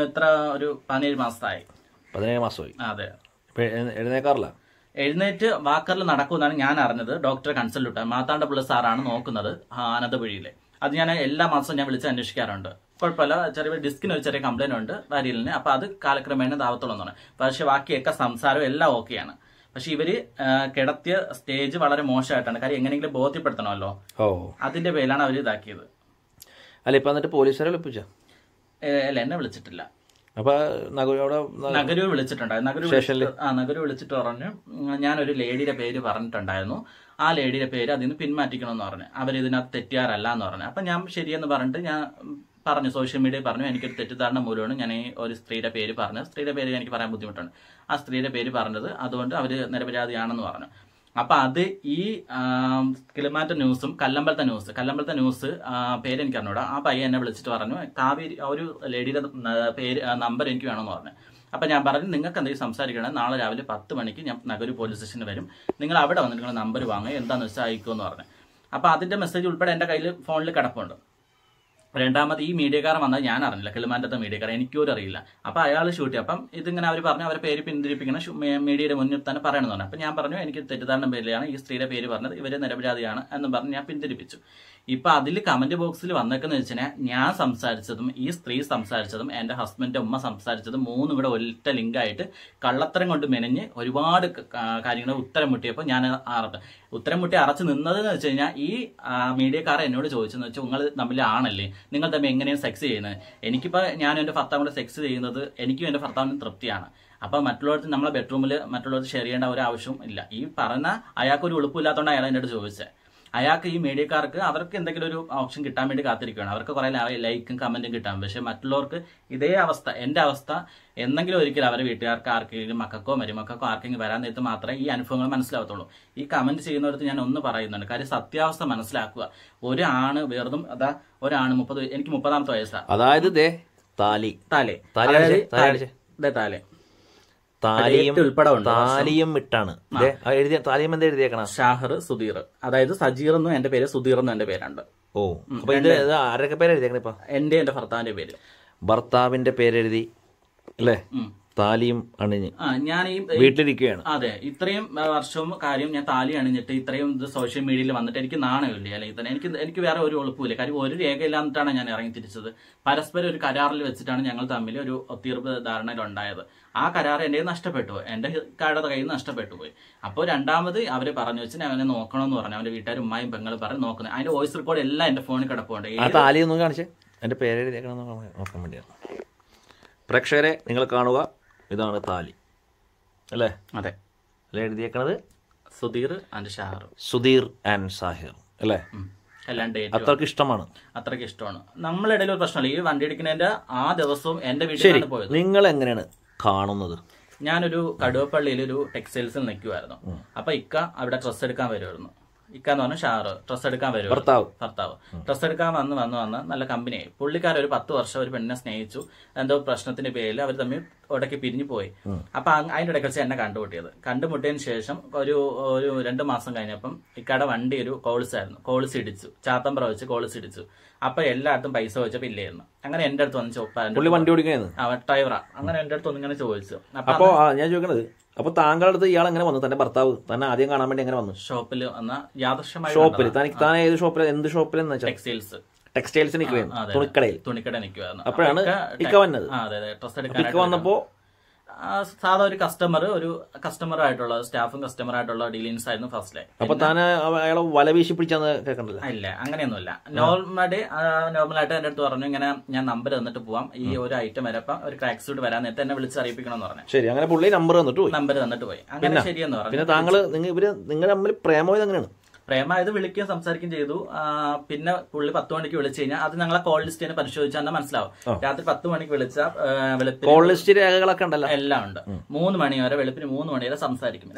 ഇത്ര ഒരു പതിനേഴ് മാസത്തായി പതിനേഴ് മാസമായി അതെ എഴുന്നേക്കാറില്ല എഴുന്നേറ്റ് വാക്കറിൽ നടക്കുമെന്നാണ് ഞാൻ അറിഞ്ഞത് ഡോക്ടറെ കൺസൾട്ട് കിട്ടാൻ മാത്താണ്ടപിള്ള സാറാണ് നോക്കുന്നത് ആനന്ദപുഴിയിലെ അത് ഞാൻ എല്ലാ മാസവും ഞാൻ വിളിച്ച് അന്വേഷിക്കാറുണ്ട് കുഴപ്പമില്ല ചെറിയ ഡിസ്കിന് ഒരു ചെറിയ കംപ്ലൈന്റ് ഉണ്ട് വരിയലിന് അപ്പൊ അത് കാലക്രമേണ താവത്തുള്ളൂ എന്നാണ് പക്ഷെ ബാക്കിയൊക്കെ സംസാരവും എല്ലാം ഓക്കെയാണ് പക്ഷെ ഇവര് കിടത്തിയ സ്റ്റേജ് വളരെ മോശമായിട്ടാണ് കാര്യം എങ്ങനെയെങ്കിലും ബോധ്യപ്പെടുത്തണമല്ലോ അതിന്റെ പേരിലാണ് അവർ ഇതാക്കിയത് അല്ല ഇപ്പൊ എന്നിട്ട് പോലീസുകാരെ വിളിപ്പിച്ചോ അല്ല എന്നെ വിളിച്ചിട്ടില്ല അപ്പൊ അവിടെ നഗരവ് വിളിച്ചിട്ടുണ്ടായിരുന്നു നഗര ആ നഗര വിളിച്ചിട്ട് പറഞ്ഞു ഞാനൊരു ലേഡിയുടെ പേര് പറഞ്ഞിട്ടുണ്ടായിരുന്നു ആ ലേഡിയുടെ പേര് അതിന് പിന്മാറ്റിക്കണമെന്ന് പറഞ്ഞു അവരിതിനകത്ത് തെറ്റുകാരല്ല എന്ന് പറഞ്ഞു അപ്പൊ ഞാൻ ശരിയെന്ന് പറഞ്ഞിട്ട് ഞാൻ പറഞ്ഞു സോഷ്യൽ മീഡിയ പറഞ്ഞു എനിക്കൊരു തെറ്റിദ്ധാരണ മൂലമാണ് ഞാൻ ഈ ഒരു സ്ത്രീയുടെ പേര് പറഞ്ഞു സ്ത്രീയുടെ പേര് എനിക്ക് പറയാൻ ബുദ്ധിമുട്ടുണ്ട് ആ സ്ത്രീയുടെ പേര് പറഞ്ഞത് അതുകൊണ്ട് അവർ നിരപരാധിയാണെന്ന് പറഞ്ഞു അപ്പൊ അത് ഈ കിളിമാറ്റ ന്യൂസും കല്ലമ്പലത്തെ ന്യൂസ് കല്ലമ്പലത്തെ ന്യൂസ് പേര് എനിക്ക് അറിഞ്ഞൂടാ ആ പയ്യ എന്നെ വിളിച്ചിട്ട് പറഞ്ഞു കാവേരി ഒരു ലേഡിയുടെ പേര് നമ്പർ എനിക്ക് വേണമെന്ന് പറഞ്ഞു അപ്പൊ ഞാൻ പറഞ്ഞു നിങ്ങൾക്ക് എന്തെങ്കിലും സംസാരിക്കണം നാളെ രാവിലെ പത്ത് മണിക്ക് ഞാൻ നഗര പോലീസ് സ്റ്റേഷനിൽ വരും നിങ്ങൾ അവിടെ വന്നിട്ട് നിങ്ങൾ നമ്പർ വാങ്ങുക എന്താണെന്ന് വെച്ചാൽ അയക്കുമെന്ന് പറഞ്ഞു അപ്പോൾ അതിന്റെ മെസ്സേജ് ഉൾപ്പെടെ എൻ്റെ കയ്യിൽ ഫോണിൽ കിടപ്പുണ്ട് രണ്ടാമത് ഈ മീഡിയക്കാരൻ വന്നാൽ ഞാൻ അറിഞ്ഞില്ല കിളിമാൻ്റെ മീഡിയക്കാരൻ എനിക്കൊരു അറിയില്ല അപ്പോൾ അയാൾ ഷൂട്ട് ചെയ്യും അപ്പം ഇതിങ്ങനെ അവർ പറഞ്ഞു അവരെ പേര് പിന്തിരിപ്പിക്കണം മീഡിയയുടെ മുന്നിൽ തന്നെ പറയണമെന്ന് പറഞ്ഞു അപ്പം ഞാൻ പറഞ്ഞു എനിക്ക് തെറ്റിദ്ധാരണ പേരിലാണ് ഈ സ്ത്രീയുടെ പേര് പറഞ്ഞത് ഇവർ നിരപരാധിയാണ് എന്ന് പറഞ്ഞ് ഞാൻ പിന്തിരിപ്പിച്ചു ഇപ്പൊ അതിൽ കമന്റ് ബോക്സിൽ വന്നേക്കെന്ന് വെച്ചാൽ ഞാൻ സംസാരിച്ചതും ഈ സ്ത്രീ സംസാരിച്ചതും എന്റെ ഹസ്ബൻഡിന്റെ ഉമ്മ സംസാരിച്ചതും മൂന്നും ഇവിടെ ഒറ്റ ലിങ്കായിട്ട് കള്ളത്തരം കൊണ്ട് മെനഞ്ഞ് ഒരുപാട് കാര്യങ്ങൾ ഉത്തരം മുട്ടിയപ്പോൾ ഞാൻ അറത്ത് ഉത്തരം മുട്ടി അറച്ച് നിന്നത് എന്ന് വെച്ച് കഴിഞ്ഞാൽ ഈ മീഡിയക്കാർ എന്നോട് ചോദിച്ചെന്ന് വെച്ചാൽ നിങ്ങൾ തമ്മിൽ ആണല്ലേ നിങ്ങൾ തമ്മിൽ എങ്ങനെയാണ് സെക്സ് ചെയ്യുന്നത് എനിക്കിപ്പോൾ ഞാൻ എൻ്റെ ഭർത്താവിനോട് സെക്സ് ചെയ്യുന്നത് എനിക്കും എൻ്റെ ഭർത്താവിന് തൃപ്തിയാണ് അപ്പം മറ്റുള്ളവർക്ക് നമ്മളെ ബെഡ്റൂമിൽ മറ്റുള്ളവർക്ക് ഷെയർ ചെയ്യേണ്ട ഒരു ആവശ്യവും ഇല്ല ഈ പറഞ്ഞ അയാൾക്കൊരു എളുപ്പമില്ലാത്തതുകൊണ്ട് അയാൾ എന്നോട് ചോദിച്ചത് അയാൾക്ക് ഈ മീഡിയക്കാർക്ക് അവർക്ക് എന്തെങ്കിലും ഒരു ഓപ്ഷൻ കിട്ടാൻ വേണ്ടി കാത്തിരിക്കുകയാണ് അവർക്ക് കുറെ ലൈക്കും കമന്റും കിട്ടാം പക്ഷേ മറ്റുള്ളവർക്ക് ഇതേ അവസ്ഥ എന്റെ അവസ്ഥ എന്തെങ്കിലും ഒരിക്കലും അവരെ വീട്ടുകാർക്ക് ആർക്കെങ്കിലും മക്കൾക്കോ മരുമക്കോ ആർക്കെങ്കിലും വരാൻ നേരത്ത് മാത്രമേ ഈ അനുഭവങ്ങൾ മനസ്സിലാവത്തുള്ളൂ ഈ കമന്റ് ചെയ്യുന്നവർക്ക് ഞാൻ ഒന്ന് പറയുന്നുണ്ട് കാര്യം സത്യാവസ്ഥ മനസ്സിലാക്കുക ഒരു ആണ് വെറുതും അതാ ഒരാണ് മുപ്പത് എനിക്ക് മുപ്പതാമത്തെ വയസ്സാണ് അതായത് താലി താലേ താലേ താലേ താലിയും താലിയും ഇട്ടാണ് എഴുതിയ താലിയും എന്താ എഴുതിയേക്കണ ഷാഹർ സുധീർ അതായത് സജീർ എന്നും എന്റെ പേര് സുധീർ എന്നും എന്റെ പേരുണ്ട് ഓ അപ്പൊ ഇത് ആരൊക്കെ പേര് എഴുതിയേക്കണ ഇപ്പൊ എന്റെ എന്റെ ഭർത്താവിന്റെ പേര് ഭർത്താവിന്റെ പേരെഴുതി അല്ലേ താലിയും അണിഞ്ഞ് ഞാൻ ഈ വീട്ടിലിരിക്കുകയാണ് അതെ ഇത്രയും വർഷവും കാര്യം ഞാൻ താലി അണിഞ്ഞിട്ട് ഇത്രയും ഇത് സോഷ്യൽ മീഡിയയിൽ വന്നിട്ട് എനിക്ക് നാണയമില്ല അല്ലെങ്കിൽ തന്നെ എനിക്ക് എനിക്ക് വേറെ ഒരു എളുപ്പമില്ല കാര്യം ഒരു രേഖയില്ലാന്നിട്ടാണ് ഞാൻ ഇറങ്ങി തിരിച്ചത് പരസ്പരം ഒരു കരാറിൽ വെച്ചിട്ടാണ് ഞങ്ങൾ തമ്മിൽ ഒരു ഒത്തീർപ്പ് ധാരണയിലുണ്ടായത് ആ കരാർ എന്റെ നഷ്ടപ്പെട്ടു എന്റെ കാടയുടെ കയ്യിൽ നിന്ന് നഷ്ടപ്പെട്ടു പോയി അപ്പോൾ രണ്ടാമത് അവർ പറഞ്ഞു വെച്ചാൽ അവനെ നോക്കണമെന്ന് പറഞ്ഞു അവന്റെ വീട്ടുകാർ ഉമ്മായും പെങ്ങളും പറഞ്ഞ് നോക്കുന്നത് അതിന്റെ വോയിസ് റെക്കോർഡ് എല്ലാം എന്റെ ഫോണിൽ കിടപ്പുണ്ട് പേര് പ്രേക്ഷകരെ നിങ്ങൾ കാണുക ഇതാണ് താലി അല്ലേ അതെ അല്ലെ എഴുതിയേക്കണത് സുധീർ ആൻഡ് ഷാഹർ സുധീർ ആൻഡ് സാഹിർ അല്ലേ അല്ലാണ്ട് അത്രക്ക് ഇഷ്ടമാണ് അത്രക്ക് ഇഷ്ടമാണ് നമ്മളിടയിൽ ഒരു പ്രശ്നമില്ല ഈ വണ്ടി എടുക്കുന്നതിന്റെ ആ ദിവസവും എന്റെ വീട്ടിൽ പോയത് നിങ്ങൾ എങ്ങനെയാണ് കാണുന്നത് ഞാനൊരു കടുവപ്പള്ളിയിൽ ഒരു ടെക്സ്റ്റൈൽസിൽ നിൽക്കുമായിരുന്നു അപ്പൊ ഇക്ക അവിടെ ഡ്രസ്സ് എടുക്കാൻ വരുമായിരുന്നു ഇക്കാന്ന് പറഞ്ഞു ഷാറ് ഡ്രസ് എടുക്കാൻ വരും ഭർത്താവ് ഭർത്താവ് ഡ്രസ് എടുക്കാൻ വന്ന് വന്ന് വന്ന് നല്ല കമ്പനിയായി പുള്ളിക്കാരൻ ഒരു പത്ത് വർഷം ഒരു പെണ്ണിനെ സ്നേഹിച്ചു എന്തോ പ്രശ്നത്തിന്റെ പേരിൽ അവർ തമ്മിൽ ഇടയ്ക്ക് പിരിഞ്ഞു പോയി അപ്പൊ അതിന്റെ ഇടയ്ക്ക് വെച്ച് എന്നെ കണ്ടുമുട്ടിയത് കണ്ടുമുട്ടിയതിന് ശേഷം ഒരു ഒരു രണ്ട് മാസം കഴിഞ്ഞപ്പം ഇക്കാടെ വണ്ടി ഒരു കോൾസ് ആയിരുന്നു കോൾസ് ഇടിച്ചു ചാത്തം വെച്ച് കോൾസ് ഇടിച്ചു അപ്പൊ എല്ലായിടത്തും പൈസ ചോദിച്ചപ്പോ ഇല്ലായിരുന്നു അങ്ങനെ എന്റെ അടുത്ത് വന്ന് ചോദിച്ചു വണ്ടി ഓടിക്കുന്നത് ഡ്രൈവറാ അങ്ങനെ എന്റെ അടുത്ത് ഇങ്ങനെ ചോദിച്ചു അപ്പൊ ഞാൻ ചോദിക്കുന്നത് അപ്പൊ താങ്കളുടെ അടുത്ത് ഇയാൾ എങ്ങനെ വന്നു തന്റെ ഭർത്താവ് തന്നെ ആദ്യം കാണാൻ വേണ്ടി എങ്ങനെ വന്നു ഷോപ്പിൽ ഷോപ്പിൽ തനിക്ക് താൻ ഏത് ഷോപ്പിൽ എന്ത് ഷോപ്പിൽ എന്ന് വെച്ചാൽ ടെക്സ്റ്റൈൽസ് നിൽക്കുകയാണ് തുണിക്കടയിൽ തുണിക്കട നിൽക്കുവായിരുന്നു അപ്പോഴാണ് ഇക്ക വന്നത് ഇക്ക വന്നപ്പോ സാധാ ഒരു കസ്റ്റമർ ഒരു കസ്റ്റമർ ആയിട്ടുള്ള സ്റ്റാഫും കസ്റ്റമർ ആയിട്ടുള്ള ഡീലിങ്സ് ആയിരുന്നു ഫസ്റ്റ് അപ്പൊ താൻ അയാളെ വല വീശി പിടിച്ചാന്ന് കേൾക്കണ്ടല്ലോ ഇല്ല അങ്ങനെയൊന്നുമില്ല നോർമലി നോർമലായിട്ട് എന്റെ അടുത്ത് പറഞ്ഞു ഇങ്ങനെ ഞാൻ നമ്പർ തന്നിട്ട് പോവാം ഈ ഒരു ഐറ്റം വരപ്പം ഒരു ക്രാക്ക് സൂട്ട് വരാൻ നേരത്തെ എന്നെ വിളിച്ച് അറിയിപ്പിക്കണം എന്ന് പറഞ്ഞു ശരി അങ്ങനെ പുള്ളി നമ്പർ തന്നിട്ട് പോയി നമ്പർ തന്നിട്ട് പോയി അങ്ങനെ ശരിയെന്ന് പറഞ്ഞു പിന്നെ താങ്കൾ നിങ്ങൾ ഇവര് നിങ്ങളുടെ തമ്മിൽ പ്രേമോ അങ്ങനെയാണ് പ്രേമ ഇത് വിളിക്കുകയും സംസാരിക്കുകയും ചെയ്തു പിന്നെ പുള്ളി പത്ത് മണിക്ക് വിളിച്ചു കഴിഞ്ഞാൽ അത് ഞങ്ങളെ കോൾ ലിസ്റ്റ് പരിശോധിച്ചാൽ മനസ്സിലാവും രാത്രി പത്ത് മണിക്ക് വിളിച്ച വെളുപ്പിന് കോൾ ലിസ്റ്റ് രേഖകളൊക്കെ ഉണ്ടല്ലോ എല്ലാം ഉണ്ട് മൂന്ന് മണി വരെ വെളുപ്പിന് മൂന്ന് മണി വരെ സംസാരിക്കും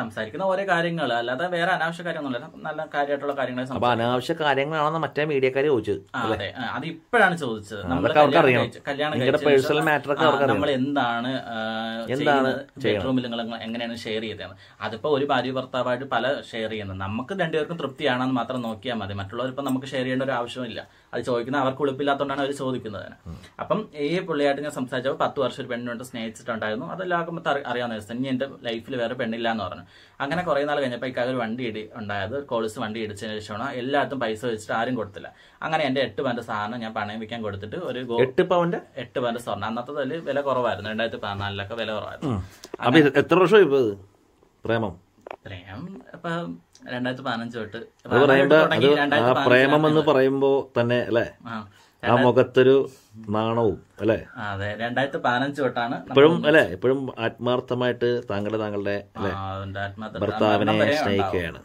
സംസാരിക്കുന്ന ഓരോ കാര്യങ്ങൾ അല്ലാതെ വേറെ അനാവശ്യ കാര്യമൊന്നുമില്ല നല്ല കാര്യമായിട്ടുള്ള കാര്യങ്ങളെ അനാവശ്യ കാര്യങ്ങളാണെന്ന് മറ്റേ മീഡിയക്കാർ ചോദിച്ചത് അതെ അത് ഇപ്പോഴാണ് ചോദിച്ചത് നമ്മൾ കല്യാണം നമ്മൾ എന്താണ് എന്താണ് ബെഡ്റൂമിൽ നിങ്ങൾ എങ്ങനെയാണ് ഷെയർ ചെയ്തത് അതിപ്പോ ഒരു ഭാര്യ ഭർത്താവായിട്ട് പല ഷെയർ ചെയ്യുന്നത് ചെയ്യുന്നത് നമുക്ക് രണ്ടുപേർക്കും തൃപ്തിയാണെന്ന് മാത്രം നോക്കിയാൽ മതി ഇപ്പം നമുക്ക് ഷെയർ ചെയ്യേണ്ട ഒരു ആവശ്യമില്ല അത് ചോദിക്കുന്ന അവർക്ക് ഉളുപ്പില്ലാത്തതുകൊണ്ടാണ് അവർ ചോദിക്കുന്നത് അപ്പം ഈ പുള്ളിയായിട്ട് ഞാൻ സംസാരിച്ചപ്പോൾ പത്ത് വർഷം ഒരു പെണ്ണുണ്ട് സ്നേഹിച്ചിട്ടുണ്ടായിരുന്നു അതെല്ലാവർക്കും അറിയാവുന്ന ദിവസം ഇനി എൻ്റെ ലൈഫിൽ വേറെ പെണ്ണില്ല എന്ന് പറഞ്ഞു അങ്ങനെ കുറേ നാൾ കഴിഞ്ഞപ്പോൾ ഇക്കാകെ ഒരു വണ്ടി ഇടി ഉണ്ടായത് കോളിസ് വണ്ടി ഇടിച്ചതിന് ശേഷമാണ് എല്ലായിടത്തും പൈസ വെച്ചിട്ട് ആരും കൊടുത്തില്ല അങ്ങനെ എൻ്റെ എട്ട് പവൻ്റെ സാധനം ഞാൻ പണയം വിൽക്കാൻ കൊടുത്തിട്ട് ഒരു എട്ട് പവൻ്റെ എട്ട് പവൻ്റെ സ്വർണ്ണം അന്നത്തെ അതിൽ വില കുറവായിരുന്നു രണ്ടായിരത്തി പതിനാലിലൊക്കെ വില കുറവായിരുന്നു എത്ര വർഷം പ്രേമം പ്രേമം പ്രേമം എന്ന് പറയുമ്പോ തന്നെ അല്ലേ ആ മുഖത്തൊരു നാണവും അല്ലേ അതെ രണ്ടായിരത്തി പതിനഞ്ച് തൊട്ടാണ് ഇപ്പോഴും അല്ലെ ഇപ്പോഴും ആത്മാർത്ഥമായിട്ട് താങ്കളുടെ താങ്കളുടെ ഭർത്താവിനെ സ്നേഹിക്കുകയാണ്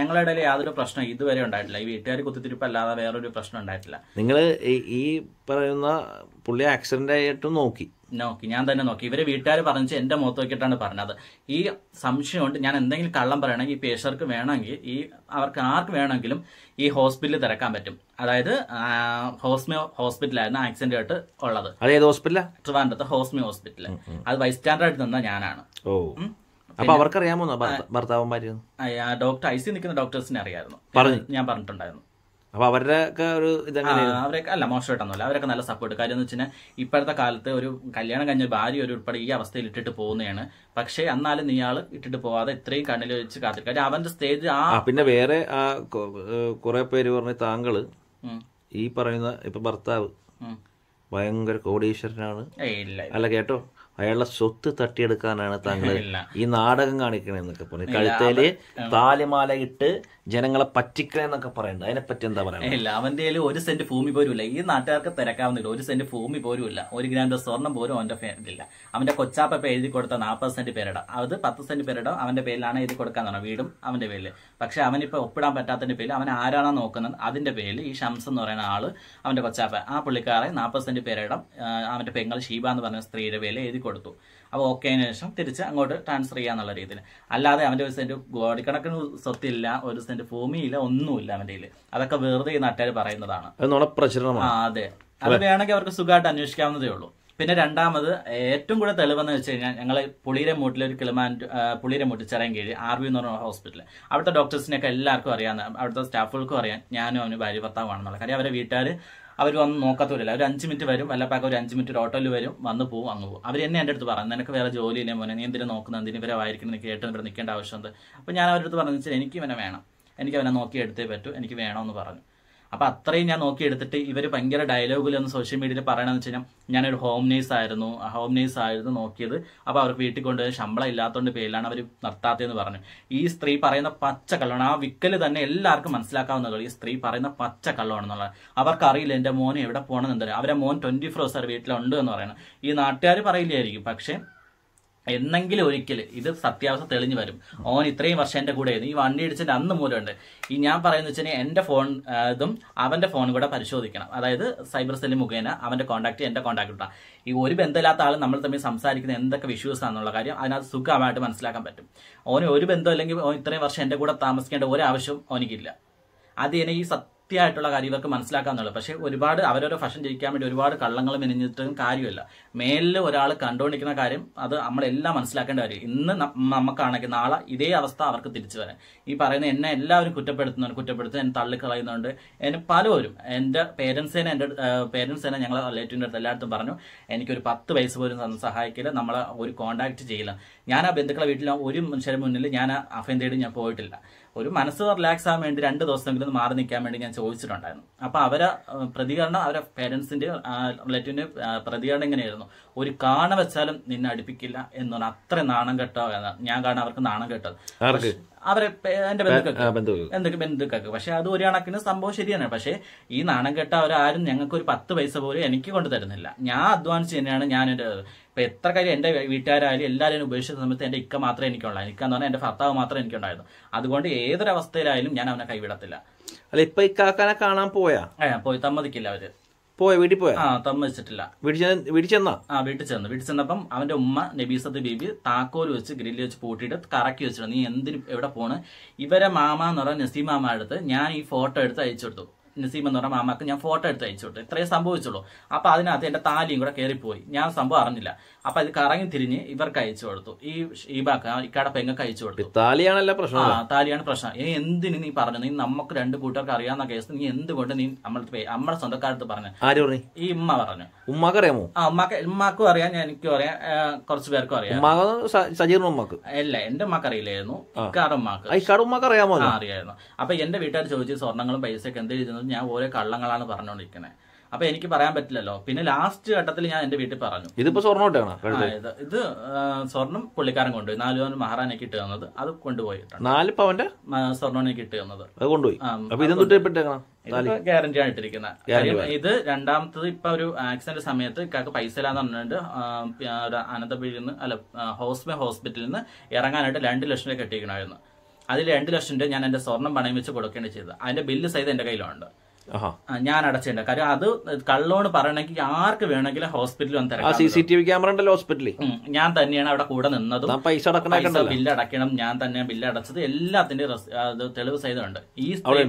ഞങ്ങളുടെ ഇടയിൽ യാതൊരു പ്രശ്നം ഇതുവരെ ഉണ്ടായിട്ടില്ല ഈ വീട്ടുകാർ കുത്തിരിപ്പ് അല്ലാതെ വേറൊരു പ്രശ്നം ഉണ്ടായിട്ടില്ല നിങ്ങൾ ഈ പറയുന്ന പുള്ളി ആക്സിഡന്റ് ആയിട്ടും നോക്കി നോക്കി ഞാൻ തന്നെ നോക്കി ഇവരെ വീട്ടുകാർ പറഞ്ഞിട്ട് എന്റെ മുഖത്ത് നോക്കിയിട്ടാണ് പറഞ്ഞത് ഈ സംശയമുണ്ട് ഞാൻ എന്തെങ്കിലും കള്ളം പറയണമെങ്കിൽ ഈ പേഷ്യർക്ക് വേണമെങ്കിൽ ഈ അവർക്ക് ആർക്ക് വേണമെങ്കിലും ഈ ഹോസ്പിറ്റലിൽ തിരക്കാൻ പറ്റും അതായത് ഹോസ്മി ഹോസ്പിറ്റലായിരുന്നു ആക്സിഡന്റ് ആയിട്ട് ഉള്ളത് അതേത് ഹോസ്പിറ്റലാ ട്രിവാൻഡ്രത്ത് ഹോസ്മി ഹോസ്പിറ്റൽ അത് വൈസ് സ്റ്റാൻഡേർഡ് നിന്ന ഞാനാണ് അപ്പൊ അവർക്കറിയാമോ ഭർത്താവന്മാര് ഡോക്ടർ ഐ സി നിൽക്കുന്ന ഡോക്ടേഴ്സിനെ അറിയായിരുന്നു ഞാൻ പറഞ്ഞിട്ടുണ്ടായിരുന്നു അപ്പൊ അവരുടെ ഒക്കെ ഒരു അവരൊക്കെ അല്ല മോശമായിട്ടൊന്നുമില്ല അവരൊക്കെ നല്ല സപ്പോർട്ട് കാര്യം എന്ന് വെച്ചാൽ ഇപ്പോഴത്തെ കാലത്ത് ഒരു കല്യാണം കഴിഞ്ഞ ഭാര്യ ഒരു ഉൾപ്പെടെ ഈ അവസ്ഥയിൽ ഇട്ടിട്ട് പോകുന്നതാണ് പക്ഷേ എന്നാലും ആള് ഇട്ടിട്ട് പോവാതെ ഇത്രയും കണ്ണിൽ വെച്ച് കാത്തിരിക്കും കാര്യം അവന്റെ സ്റ്റേജ് ആ പിന്നെ വേറെ ആ കുറെ പേര് പറഞ്ഞ താങ്കള് ഈ പറയുന്ന ഇപ്പൊ ഭർത്താവ് ഭയങ്കര കോടീശ്വരനാണ് അല്ല കേട്ടോ അയാളുടെ സ്വത്ത് തട്ടിയെടുക്കാനാണ് താങ്കൾ ഈ നാടകം കാണിക്കണെന്നൊക്കെ പറഞ്ഞു കഴുത്തേല് താലിമാല ഇട്ട് ജനങ്ങളെ പറ്റിക്കണം എന്നൊക്കെ പറയുന്നത് അതിനെപ്പറ്റി എന്താ പറയുക ഇല്ല അവന്റെ ഒരു സെന്റ് ഭൂമി പോലും ഇല്ല ഈ നാട്ടുകാർക്ക് തിരക്കാവുന്നില്ല ഒരു സെന്റ് ഭൂമി പോലും ഇല്ല ഒരു ഗ്രാൻഡ് സ്വർണം പോലും അവന്റെ പേരിലില്ല അവന്റെ കൊച്ചാപ്പ എഴുതി കൊടുത്ത നാൽപ്പത് സെന്റ് പേരിടാം അത് പത്ത് സെന്റ് പേരിടാം അവന്റെ പേരിലാണ് എഴുതി കൊടുക്കാന്നാണ് വീടും അവന്റെ പേരിൽ പക്ഷെ അവനിപ്പോ ഒപ്പിടാൻ പറ്റാത്തതിന്റെ പേരിൽ അവൻ ആരാണോ നോക്കുന്നത് അതിന്റെ പേരിൽ ഈ ഷംസ് എന്ന് പറയുന്ന ആള് അവന്റെ കൊച്ചാപ്പ ആ പുള്ളിക്കാരെ നാൽപ്പത് സെന്റ് പേരിടാം അവന്റെ പെങ്ങൾ ഷീബ എന്ന് പറഞ്ഞ സ്ത്രീയുടെ പേരിൽ എഴുതി കൊടുത്തു അപ്പോൾ ഓക്കെ അതിന് ശേഷം തിരിച്ച് അങ്ങോട്ട് ട്രാൻസ്ഫർ ചെയ്യുക എന്നുള്ള രീതിയിൽ അല്ലാതെ അവൻ്റെ ഒരു സെൻറ്റ് കോടിക്കണക്കിന് സ്വത്തില്ല ഒരു സെൻറ്റ് ഭൂമിയില്ല ഒന്നുമില്ല അവൻ്റെ കയ്യിൽ അതൊക്കെ വെറുതെ ഈ നാട്ടുകാർ പറയുന്നതാണ് ആ അതെ അത് വേണമെങ്കിൽ അവർക്ക് സുഖമായിട്ട് അന്വേഷിക്കാവുന്നതേ ഉള്ളൂ പിന്നെ രണ്ടാമത് ഏറ്റവും കൂടുതൽ തെളിവെന്ന് വെച്ച് കഴിഞ്ഞാൽ ഞങ്ങൾ പുളിയുടെ മൂട്ടിൽ ഒരു കിളിമാൻ പുളിയുടെ മൂട്ടിൽ ചരങ്കീഴ് ആർ ബി എന്ന് പറഞ്ഞ ഹോസ്പിറ്റലിൽ അവിടുത്തെ ഡോക്ടേഴ്സിനെയൊക്കെ എല്ലാവർക്കും അറിയാവുന്ന അവിടുത്തെ സ്റ്റാഫുകൾക്കും അറിയാം ഞാനും അവന് ഭാര്യ ഭർത്താവാണെന്നുള്ള കാര്യം അവരെ വീട്ടുകാർ അവർ വന്ന് നോക്കാത്തവരില്ല ഒരു അഞ്ച് മിനിറ്റ് വരും വല്ലപ്പാക്ക ഒരു അഞ്ച് മിനിറ്റ് ഒരു ഓട്ടോയിൽ വരും വന്ന് പോകും അങ്ങ് പോകും അവർ എന്നെ എൻ്റെ അടുത്ത് പറഞ്ഞു നിനക്ക് വേറെ ജോലിയില്ലേ മോനെ നീ എന്തിനാ നോക്കുന്നത് എന്തിനും ഇവരെ വായിക്കണം നിൽക്കുക ഏട്ടൻ ഇവിടെ നിൽക്കേണ്ട ആവശ്യമുണ്ട് അപ്പോൾ ഞാൻ അവരുടെ അടുത്ത് പറഞ്ഞു വെച്ചാൽ എനിക്ക് ഇവനെ വേണം എനിക്ക് അവനെ എടുത്തേ പറ്റൂ എനിക്ക് വേണമെന്ന് പറഞ്ഞു അപ്പോൾ അത്രയും ഞാൻ നോക്കിയെടുത്തിട്ട് ഇവർ ഭയങ്കര ഡയലോഗിൽ ഒന്ന് സോഷ്യൽ മീഡിയയിൽ പറയണമെന്ന് വെച്ച് കഴിഞ്ഞാൽ ഞാനൊരു ഹോം നേഴ്സ് ആയിരുന്നു ഹോം നേഴ്സ് ആയിരുന്നു നോക്കിയത് അപ്പോൾ അവർക്ക് വീട്ടിൽ കൊണ്ടുപോയി ശമ്പളം ഇല്ലാത്തതുകൊണ്ട് പേരിലാണ് അവർ നിർത്താത്തതെന്ന് പറഞ്ഞു ഈ സ്ത്രീ പറയുന്ന പച്ച കള്ളമാണ് ആ വിക്കൽ തന്നെ എല്ലാവർക്കും മനസ്സിലാക്കാവുന്ന ഈ സ്ത്രീ പറയുന്ന പച്ച കള്ളമാണെന്നുള്ളത് അവർക്കറിയില്ല എൻ്റെ മോൻ എവിടെ പോകണമെന്നുണ്ടല്ലോ അവരെ മോൻ ട്വന്റി ഫോർ സർ വീട്ടിലുണ്ട് എന്ന് പറയണം ഈ നാട്ടുകാർ പറയില്ലായിരിക്കും പക്ഷേ എന്നെങ്കിലും ഒരിക്കൽ ഇത് സത്യാവസ്ഥ തെളിഞ്ഞു വരും ഓൻ ഇത്രയും വർഷം എന്റെ കൂടെ ആയിരുന്നു ഈ വണ്ടി അടിച്ചിട്ട് അന്ന് മൂലമുണ്ട് ഈ ഞാൻ പറയുന്ന വെച്ചാൽ എന്റെ ഫോൺ ഇതും അവന്റെ ഫോണും കൂടെ പരിശോധിക്കണം അതായത് സൈബർ സെല്ല് മുഖേന അവന്റെ കോൺടാക്റ്റ് എന്റെ കോൺടാക്ട് കിട്ടാം ഈ ഒരു ബന്ധമില്ലാത്ത ആൾ നമ്മൾ തമ്മിൽ സംസാരിക്കുന്ന എന്തൊക്കെ വിഷ്യൂസ് ആണെന്നുള്ള കാര്യം അതിനകത്ത് സുഖമായിട്ട് മനസ്സിലാക്കാൻ പറ്റും ഓന് ഒരു ബന്ധം അല്ലെങ്കിൽ ഓൻ ഇത്രയും വർഷം എന്റെ കൂടെ താമസിക്കേണ്ട ഒരു ആവശ്യം ഓനിക്കില്ല അത് ഇനി ഈ കൃത്യമായിട്ടുള്ള കാര്യം ഇവർക്ക് മനസ്സിലാക്കാന്നുള്ളത് പക്ഷേ ഒരുപാട് അവരോരോ ഫഷൻ ജയിക്കാൻ വേണ്ടി ഒരുപാട് കള്ളങ്ങൾ മെനഞ്ഞിട്ടും കാര്യമില്ല മേലിൽ ഒരാൾ കണ്ടുകൊണ്ടിരിക്കുന്ന കാര്യം അത് നമ്മളെല്ലാം മനസ്സിലാക്കേണ്ട കാര്യം ഇന്ന് നമുക്കാണെങ്കിൽ നാളെ ഇതേ അവസ്ഥ അവർക്ക് തിരിച്ചു വരാൻ ഈ പറയുന്ന എന്നെ എല്ലാവരും കുറ്റപ്പെടുത്തുന്നുണ്ട് കുറ്റപ്പെടുത്തുന്നു എന്നെ തള്ളിക്കളയുന്നുണ്ട് എന്നെ പലവരും എൻ്റെ പേരൻസിനെ എൻ്റെ പേരൻസിനെ ഞങ്ങൾ റിലേറ്റീവിൻ്റെ അടുത്ത് എല്ലായിടത്തും പറഞ്ഞു എനിക്കൊരു പത്ത് വയസ്സ് പോലും തന്ന് സഹായിക്കില്ല നമ്മളെ ഒരു കോൺടാക്ട് ചെയ്യില്ല ഞാൻ ആ ബന്ധുക്കളെ വീട്ടിൽ ഒരു മനുഷ്യരുടെ മുന്നിൽ ഞാൻ അഫൻ തേടി ഞാൻ പോയിട്ടില്ല ഒരു മനസ്സ് റിലാക്സ് ആകാൻ വേണ്ടി രണ്ട് ദിവസമെങ്കിലും മാറി നിൽക്കാൻ വേണ്ടി ഞാൻ ചോദിച്ചിട്ടുണ്ടായിരുന്നു അപ്പോൾ അവരെ പ്രതികരണം അവരെ പേരൻസിന്റെ റിലേറ്റീവിന്റെ പ്രതികരണം എങ്ങനെയായിരുന്നു ഒരു കാണ വെച്ചാലും നിന്നെ അടുപ്പിക്കില്ല എന്നാണ് അത്ര നാണം കെട്ടോ ഞാൻ കാണാൻ അവർക്ക് നാണം കെട്ടത് അവരെ എന്റെ ബന്ധുക്കൾക്ക് എന്തൊക്കെ ബന്ധുക്കൾക്ക് പക്ഷെ അത് ഒരു കണക്കിന് സംഭവം ശരിയാണ് പക്ഷെ ഈ നാണം കെട്ട അവരാരും ഞങ്ങൾക്ക് ഒരു പത്ത് പൈസ പോലും എനിക്ക് കൊണ്ടു തരുന്നില്ല ഞാൻ അഡ്വാൻസ് തന്നെയാണ് ഞാൻ എൻ്റെ ഇപ്പൊ എത്ര കാര്യം എന്റെ വീട്ടുകാരായാലും എല്ലാവരും ഉപേക്ഷിച്ച സമയത്ത് എന്റെ ഇക്ക മാത്രമേ എനിക്കുള്ളൂ ഇക്ക എന്ന് പറഞ്ഞാൽ എന്റെ ഭർത്താവ് മാത്രമേ എനിക്കുണ്ടായിരുന്നു അതുകൊണ്ട് ഏതൊരവസ്ഥയിലായാലും ഞാൻ അവനെ കൈവിടത്തില്ല അല്ല ഇപ്പൊ ഇക്കാക്കനെ കാണാൻ പോയാ പോയി സമ്മതിക്കില്ല അവര് പോയ വീട്ടിൽ പോയ ആ തമ്മിച്ചിട്ടില്ല വീട്ടിൽ ചെന്നാ ആ വീട്ടിൽ ചെന്ന് വീട്ടിൽ ചെന്നപ്പം അവന്റെ ഉമ്മ നബീസത്ത് ബേബി താക്കോൽ വെച്ച് ഗ്രില്ല് വെച്ച് പൂട്ടിയിട്ട് കറക്കി വെച്ചിട്ടുണ്ട് നീ എന്തിന് എവിടെ പോണ് ഇവരെ മാമ എന്ന് പറഞ്ഞ നസീമാമ അടുത്ത് ഞാൻ ഈ ഫോട്ടോ എടുത്ത് അയച്ചു കൊടുത്തു നസീം എന്ന് പറഞ്ഞ മാമാക്ക് ഞാൻ ഫോട്ടോ എടുത്ത് കൊടുത്തു ഇത്രയും സംഭവിച്ചുള്ളൂ അപ്പോൾ അതിനകത്ത് എന്റെ താലിയും കൂടെ കയറിപ്പോയി ഞാൻ സംഭവം അറിഞ്ഞില്ല അപ്പോൾ അത് കറങ്ങി തിരിഞ്ഞ് ഇവർക്ക് അയച്ചു കൊടുത്തു ഈ ഷീബാക്ക് ഇക്കാടെ പെങ്ങൾക്ക് അയച്ചു കൊടുത്തു താലിയാണല്ലോ പ്രശ്നം ആ താലിയാണ് പ്രശ്നം ഇനി എന്തിന് നീ പറഞ്ഞു നീ നമുക്ക് രണ്ട് കൂട്ടർക്ക് അറിയാവുന്ന കേസ് നീ എന്തുകൊണ്ട് നീ നമ്മൾ നമ്മുടെ സ്വന്തക്കാരത്ത് പറഞ്ഞു ആര് പറഞ്ഞു ഈ ഉമ്മ പറഞ്ഞു ഉമ്മാക്ക് അറിയാമോ ആ ഉമ്മാക്ക് ഉമ്മാക്കും അറിയാം എനിക്കും അറിയാം കുറച്ച് പേർക്കും അറിയാം സജീർ ഉമ്മാക്ക് അല്ല എന്റെ ഉമ്മാക്ക് അറിയില്ലായിരുന്നു ഇക്കാട് ഉമ്മാക്ക് ഉമ്മാക്ക് അറിയാമോ അറിയായിരുന്നു അപ്പൊ എന്റെ വീട്ടുകാർ ചോദിച്ചു സ്വർണ്ണങ്ങളും എന്ത് ചെയ്തു പറഞ്ഞത് ഞാൻ ഓരോ കള്ളങ്ങളാണ് പറഞ്ഞുകൊണ്ടിരിക്കുന്നത് അപ്പൊ എനിക്ക് പറയാൻ പറ്റില്ലല്ലോ പിന്നെ ലാസ്റ്റ് ഘട്ടത്തിൽ ഞാൻ എന്റെ വീട്ടിൽ പറഞ്ഞു ഇതിപ്പോ സ്വർണ്ണോട്ടാണ് ഇത് സ്വർണം പുള്ളിക്കാരൻ കൊണ്ടുപോയി നാലു പവൻ മഹാറാനയ്ക്ക് ഇട്ട് തന്നത് അത് കൊണ്ടുപോയി നാല് പവന്റെ സ്വർണ്ണോനയ്ക്ക് ഇട്ട് തന്നത് അത് കൊണ്ടുപോയി ഗ്യാരണ്ടി ആയിട്ടിരിക്കുന്ന ഇത് രണ്ടാമത്തത് ഇപ്പൊ ഒരു ആക്സിഡന്റ് സമയത്ത് ഇക്കാക്ക് പൈസ ഇല്ലാന്ന് പറഞ്ഞിട്ട് അനന്തപുരിന്ന് നിന്ന് അല്ല ഹോസ്മെ ഹോസ്പിറ്റലിൽ നിന്ന് ഇറങ്ങാനായിട്ട് രണ്ട് ലക്ഷം രൂപ കെട്ടിയിരിക്കണമായിരുന്നു അതിൽ രണ്ട് ലക്ഷം രൂപ ഞാൻ എന്റെ സ്വർണം പണയം വെച്ച് കൊടുക്കേണ്ടി ചെയ്തത് അതിന്റെ ബില്ല് സഹിതം എന്റെ കയ്യിലുണ്ട് ഞാൻ അടച്ചിട്ടുണ്ട് കാര്യം അത് കള്ളോട് പറയണമെങ്കിൽ ആർക്ക് വേണമെങ്കിലും ഹോസ്പിറ്റലിൽ വന്ന് തരാം C C T V camera ഉണ്ടല്ലോ ഹോസ്പിറ്റലിൽ ഞാൻ തന്നെയാണ് അവിടെ കൂടെ നിന്നതും പൈസ ബില്ല് അടക്കണം ഞാൻ തന്നെയാണ് ബില്ല് അടച്ചത് എല്ലാത്തിന്റെ തെളിവ് സഹിതമുണ്ട് ഈ സ്ത്രീ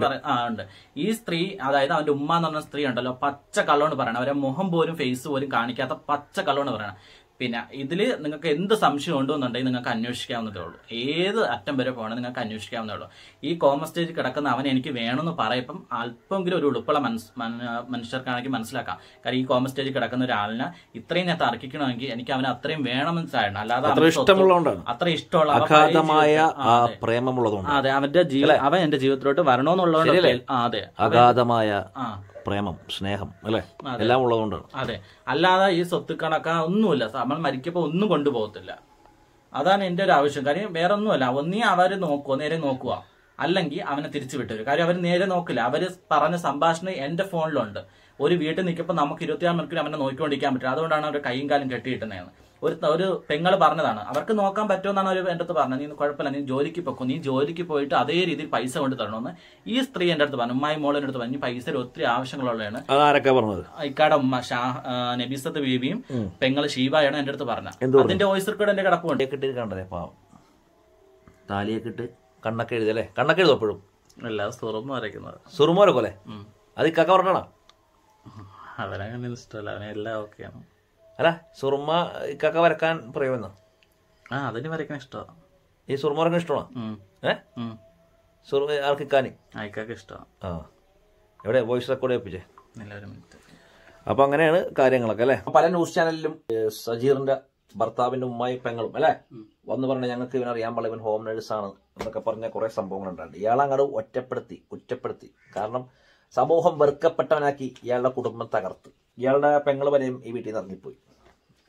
ഉണ്ട് ഈ സ്ത്രീ അതായത് അവന്റെ ഉമ്മ എന്ന് പറഞ്ഞ സ്ത്രീ ഉണ്ടല്ലോ പച്ച കള്ളോണ്ട് പറയണം അവരെ മുഖം പോലും ഫേസ് പോലും കാണിക്കാത്ത പച്ച കള്ളോണ്ട് പറയണം പിന്നെ ഇതിൽ നിങ്ങൾക്ക് എന്ത് സംശയം ഉണ്ടോന്നുണ്ടെങ്കിൽ നിങ്ങൾക്ക് അന്വേഷിക്കാവുന്നതേ ഉള്ളൂ ഏത് അറ്റം വരെ പോകണം നിങ്ങൾക്ക് അന്വേഷിക്കാവുന്നതേ ഉള്ളൂ ഈ കോമ സ്റ്റേജ് കിടക്കുന്ന അവനെ എനിക്ക് വേണമെന്ന് പറയപ്പം അല്പമെങ്കിലും ഒരു ഉടുപ്പള മനസ് മനുഷ്യർക്കാണെങ്കിൽ മനസ്സിലാക്കാം കാരണം ഈ കോമ സ്റ്റേജ് കിടക്കുന്ന ഒരാളിനെ ഇത്രയും ഞാൻ തർക്കിക്കണമെങ്കിൽ എനിക്ക് അവനെ അത്രയും വേണമെന്ന് സാരണം അല്ലാതെ അത്ര ഇഷ്ടമുള്ള അതെ അവന്റെ ജീവിതം അവൻ എന്റെ ജീവിതത്തിലോട്ട് വരണമെന്നുള്ളത് അതെ അഗാധമായ പ്രേമം സ്നേഹം അല്ലേ എല്ലാം ഉള്ളതുകൊണ്ടാണ് അതെ അല്ലാതെ ഈ സ്വത്ത് കണക്കാ ഒന്നുമില്ല നമ്മൾ മരിക്കുമ്പോൾ ഒന്നും കൊണ്ടുപോകത്തില്ല അതാണ് എൻ്റെ ഒരു ആവശ്യം കാര്യം വേറെ ഒന്നുമല്ല ഒന്നീ അവര് നോക്കുക നേരെ നോക്കുക അല്ലെങ്കിൽ അവനെ തിരിച്ചു വിട്ടു കാര്യം അവർ നേരെ നോക്കില്ല അവര് പറഞ്ഞ സംഭാഷണം എൻ്റെ ഫോണിലുണ്ട് ഒരു വീട്ടിൽ നിൽക്കുമ്പോൾ നമുക്ക് ഇരുപത്തിയാറ് മണിക്കൂർ അവനെ നോക്കിക്കൊണ്ടിരിക്കാൻ പറ്റും അതുകൊണ്ടാണ് അവർ കൈയും കാലും കെട്ടിയിട്ടുന്നതെന്ന് ഒരു ഒരു പെങ്ങൾ പറഞ്ഞതാണ് അവർക്ക് നോക്കാൻ പറ്റുമെന്നാണ് ഒരു എൻ്റെ അടുത്ത് പറഞ്ഞത് നീ കുഴപ്പമില്ല നീ ജോലിക്ക് പൊക്കും നീ ജോലിക്ക് പോയിട്ട് അതേ രീതിയിൽ പൈസ കൊണ്ട് തരണമെന്ന് ഈ സ്ത്രീ എൻ്റെ അടുത്ത് പറഞ്ഞു ഉമ്മായി മോളിൻ്റെ അടുത്ത് പറഞ്ഞു പൈസ ഒത്തിരി ആവശ്യങ്ങളുള്ളതാണ് ഇക്കാടെ ഉമ്മ ഷാ നബീസത്ത് ബീബിയും പെങ്ങൾ ഷീബായാണ് എൻ്റെ അടുത്ത് പറഞ്ഞത് അതിന്റെ വോയിസ് റെക്കോർഡ് എൻ്റെ കിടപ്പുണ്ട് കിട്ടിയിരിക്കണ്ടേ പാവം താലിയൊക്കെ ഇട്ട് കണ്ണൊക്കെ എഴുതല്ലേ കണ്ണൊക്കെ എഴുതപ്പോഴും അല്ല സുറുമ വരയ്ക്കുന്നത് സുറുമ വരക്കോലെ അത് ഇക്കാക്ക പറഞ്ഞാണോ അവനങ്ങനെ ഇഷ്ടമല്ല അവനെല്ലാം ഓക്കെയാണ് അല്ല സുർമ ഇക്കൊക്കെ വരക്കാൻ പറയുമെന്നോ ആ അതിന് വരയ്ക്കണ ഇഷ്ടമാണ് ഈ സുർമ വരക്കാൻ ഇഷ്ടമാണോ ഏ സുർമ ആർക്ക് ആർക്കിക്കാന് അയക്കൊക്കെ ഇഷ്ടമാണ് ആ എവിടെ വോയിസ് റെക്കോർഡ് ഏൽപ്പിച്ചേ എല്ലാവരും അപ്പൊ അങ്ങനെയാണ് കാര്യങ്ങളൊക്കെ അല്ലെ പല ന്യൂസ് ചാനലിലും സജീറിന്റെ ഭർത്താവിന്റെ ഉമ്മായി പെങ്ങളും അല്ലെ വന്ന് പറഞ്ഞ ഞങ്ങൾക്ക് ഇവൻ അറിയാൻ പാടില്ല ഇവൻ ഹോം നേഴ്സ് ആണ് എന്നൊക്കെ പറഞ്ഞ കുറെ സംഭവങ്ങൾ ഉണ്ടായിരുന്നു ഇയാളെ അങ്ങോട്ട് ഒറ്റപ്പെടുത്തി കുറ്റപ്പെടുത്തി കാരണം സമൂഹം വെറുക്കപ്പെട്ടവനാക്കി ഇയാളുടെ കുടുംബം തകർത്ത് ഇയാളുടെ പെങ്ങൾ വരെയും ഈ വീട്ടിൽ നിന്ന് ഇറങ്ങിപ്പോയി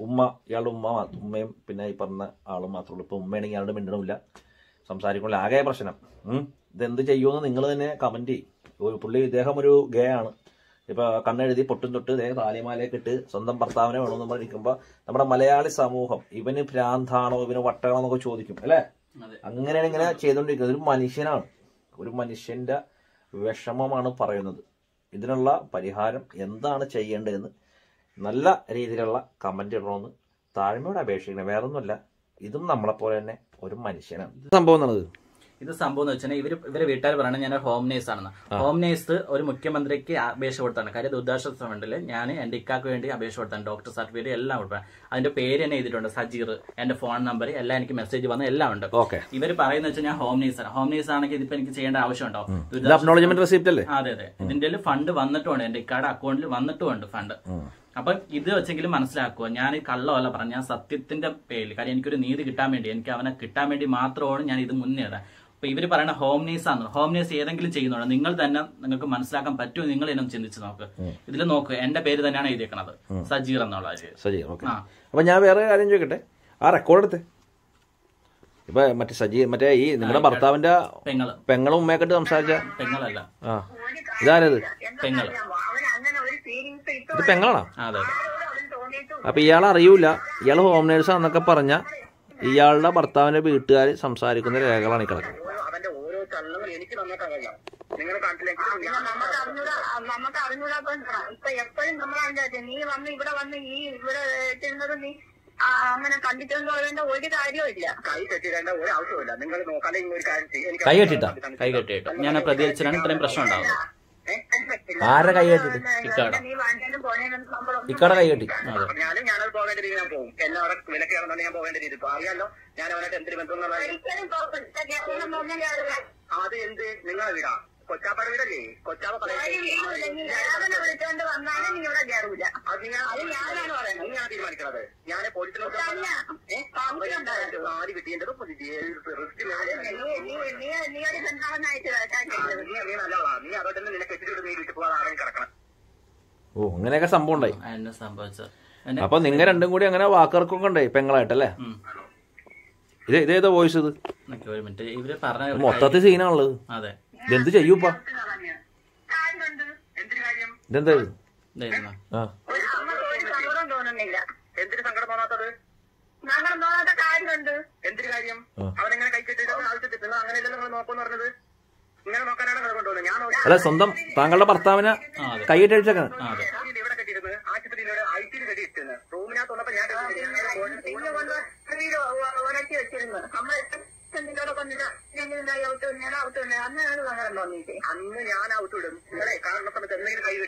ഉമ്മ ഇയാളുടെ ഉമ്മ ഉമ്മയും പിന്നെ ഈ പറഞ്ഞ ആളും മാത്രമുള്ളൂ ഉള്ളൂ ഉമ്മയാണെങ്കിൽ ഇയാളുടെ മിണ്ടണമില്ല സംസാരിക്കുന്നില്ല ആകെ പ്രശ്നം ഇതെന്ത് ചെയ്യുമെന്ന് നിങ്ങൾ തന്നെ കമൻറ്റ് ചെയ്യും ഒരു പുള്ളി ഇദ്ദേഹം ഒരു ഗേ ആണ് ഇപ്പോൾ കണ്ണെഴുതി പൊട്ടും തൊട്ട് ഇദ്ദേഹം താലിമാലയൊക്കെ ഇട്ട് സ്വന്തം ഭർത്താവിനെ വേണമെന്ന് പറഞ്ഞിരിക്കുമ്പോൾ നമ്മുടെ മലയാളി സമൂഹം ഇവന് ഭ്രാന്താണോ ഇവന് വട്ടാണോ എന്നൊക്കെ ചോദിക്കും അല്ലേ അങ്ങനെയാണ് ഇങ്ങനെ ചെയ്തുകൊണ്ടിരിക്കുന്നത് ഒരു മനുഷ്യനാണ് ഒരു മനുഷ്യന്റെ വിഷമമാണ് പറയുന്നത് ഇതിനുള്ള പരിഹാരം എന്താണ് ചെയ്യേണ്ടതെന്ന് നല്ല രീതിയിലുള്ള കമൻ്റ് ഇടണമെന്ന് താഴ്മയോടെ അപേക്ഷിക്കണം വേറൊന്നുമല്ല ഇതും നമ്മളെപ്പോലെ തന്നെ ഒരു മനുഷ്യനാണ് സംഭവം എന്നുള്ളത് ഇത് സംഭവം എന്ന് വെച്ചാൽ ഇവര് ഇവരെ വീട്ടുകാർ പറയണത് ഞാൻ ഹോം നേഴ്സ് ആണെന്ന് ഹോം നേഴ്സ് ഒരു മുഖ്യമന്ത്രിക്ക് അപേക്ഷ കൊടുത്താണ് കാര്യം ദുരിതാശ്വാസ ഫണ്ടിൽ ഞാൻ എന്റെ ഇക്കാക്ക് വേണ്ടി അപേക്ഷ കൊടുത്താണ് ഡോക്ടർ സർട്ടിഫിക്കറ്റ് എല്ലാം കൊടുക്കാൻ അതിന്റെ പേര് തന്നെ എഴുതിയിട്ടുണ്ട് സജീർ എന്റെ ഫോൺ നമ്പർ എല്ലാം എനിക്ക് മെസ്സേജ് വന്ന എല്ലാം ഉണ്ട് ഇവർ പറയുന്ന വെച്ചാൽ ഞാൻ ഹോം നേഴ്സ് ആണ് ഹോം നേഴ്സ് ആണെങ്കിൽ ഇതിപ്പോ എനിക്ക് ചെയ്യേണ്ട ആവശ്യമുണ്ടോ അതെ അതെ ഇതിന്റെ ഫണ്ട് വന്നിട്ടുണ്ട് എന്റെ ഇക്കാടെ അക്കൗണ്ടിൽ വന്നിട്ടുണ്ട് ഫണ്ട് അപ്പൊ ഇത് വെച്ചെങ്കിലും മനസ്സിലാക്കുക ഞാൻ ഈ കള്ളമല്ല പറഞ്ഞു ഞാൻ സത്യത്തിന്റെ പേരിൽ കാര്യം എനിക്കൊരു നീതി കിട്ടാൻ വേണ്ടി എനിക്ക് അവനെ കിട്ടാൻ വേണ്ടി മാത്രമാണ് ഞാൻ ഇത് മുന്നേറാൻ ഇപ്പൊ ഇവർ പറയുന്ന ഹോംനേഴ്സ് ആണ് ഹോംനേഴ്സ് ഏതെങ്കിലും ചെയ്യുന്നുണ്ടോ നിങ്ങൾ തന്നെ നിങ്ങൾക്ക് മനസ്സിലാക്കാൻ പറ്റുമോ നിങ്ങൾ എന്നും ചിന്തിച്ച് നോക്ക് ഇതിൽ നോക്ക് എന്റെ പേര് തന്നെയാണ് എഴുതിയേക്കണത് സജീർ എന്നുള്ള സജീർ അപ്പൊ ഞാൻ വേറെ കാര്യം ചോദിക്കട്ടെ ആ റെക്കോർഡ് എടുത്ത് ഇപ്പൊ മറ്റേ സജീ മറ്റേ ഈ നിങ്ങളുടെ ഭർത്താവിന്റെ പെങ്ങളും ഉമ്മയൊക്കെ സംസാരിച്ച പെങ്ങളല്ല ഇതാരത് പെങ്ങൾ ഇത് പെങ്ങളാണോ അപ്പൊ ഇയാൾ അറിയൂല ഇയാൾ ഹോം നേഴ്സാന്നൊക്കെ പറഞ്ഞ ഇയാളുടെ ഭർത്താവിന്റെ വീട്ടുകാർ സംസാരിക്കുന്ന രേഖകളാണ് ഈ കിടക്കുന്നത് അത് തള്ളുന്നത് എനിക്ക് നന്നായിട്ട് അറിയാം നിങ്ങളുടെ നാട്ടിലേക്ക് നമുക്ക് അറിഞ്ഞൂടാ നമുക്ക് അറിഞ്ഞൂടാ ഇപ്പൊ എപ്പോഴും നമ്മളാണ് നീ വന്ന് ഇവിടെ വന്ന് നീ ഇവിടെ ഇട്ടിരുന്നത് നീ അങ്ങനെ കണ്ടിട്ടൊന്നും വരേണ്ട ഒരു കാര്യമില്ല കൈ കെട്ടിടേണ്ട ഒരു ആവശ്യമില്ല നിങ്ങൾ നോക്കാതെ ഒരു കാര്യം കൈ കെട്ടിട്ടോ കൈ കെട്ടിട്ടോ ഞാൻ പ്രതികരിച്ചാണ് ഇത്രയും പ്രശ്നം ഉണ്ടാവുന്നത് ആരെ കൈ കെട്ടിട്ട് ഇക്കട കൈ കെട്ടി ഞാൻ അറിയാലോ ഞാൻ അവനായിട്ട് എന്തൊരു ബന്ധം അത് എന്ത് നിങ്ങളെ വീടാ കൊച്ചാപ്പറമ്പിലല്ലേ ഞാൻ ഞാൻ ഒരു നീ നീ കെട്ടിട്ട് നീ ഓ അങ്ങനെയൊക്കെ സംഭവം ഉണ്ടായി അപ്പൊ നിങ്ങ രണ്ടും കൂടി അങ്ങനെ വാക്കർക്കൊക്കെ ഉണ്ടായി പെങ്ങളായിട്ടല്ലേ ഇത് ഇതേതാ വോയിസ് ഇത് മൊത്തത്തിൽ സീനാണുള്ളത് അതെ എന്ത് ചെയ്യൂപ്പ ഇതെന്താ ആ കാര്യം പറഞ്ഞത് ഇങ്ങനെ നോക്കാനാണ് ഞാൻ അല്ല സ്വന്തം താങ്കളുടെ ഭർത്താവിനെ കൈയിട്ട് അടിച്ചേക്കാണ് കെട്ടിയിരുന്നത് ആശുപത്രിയിലൂടെ ഐറ്റിയിൽ കെട്ടിയിരുന്നത് റൂമിനകത്തുള്ളപ്പോ ഞാൻ വെച്ചിരുന്നു നമ്മൾ ഞാൻ ഔട്ട് കൈ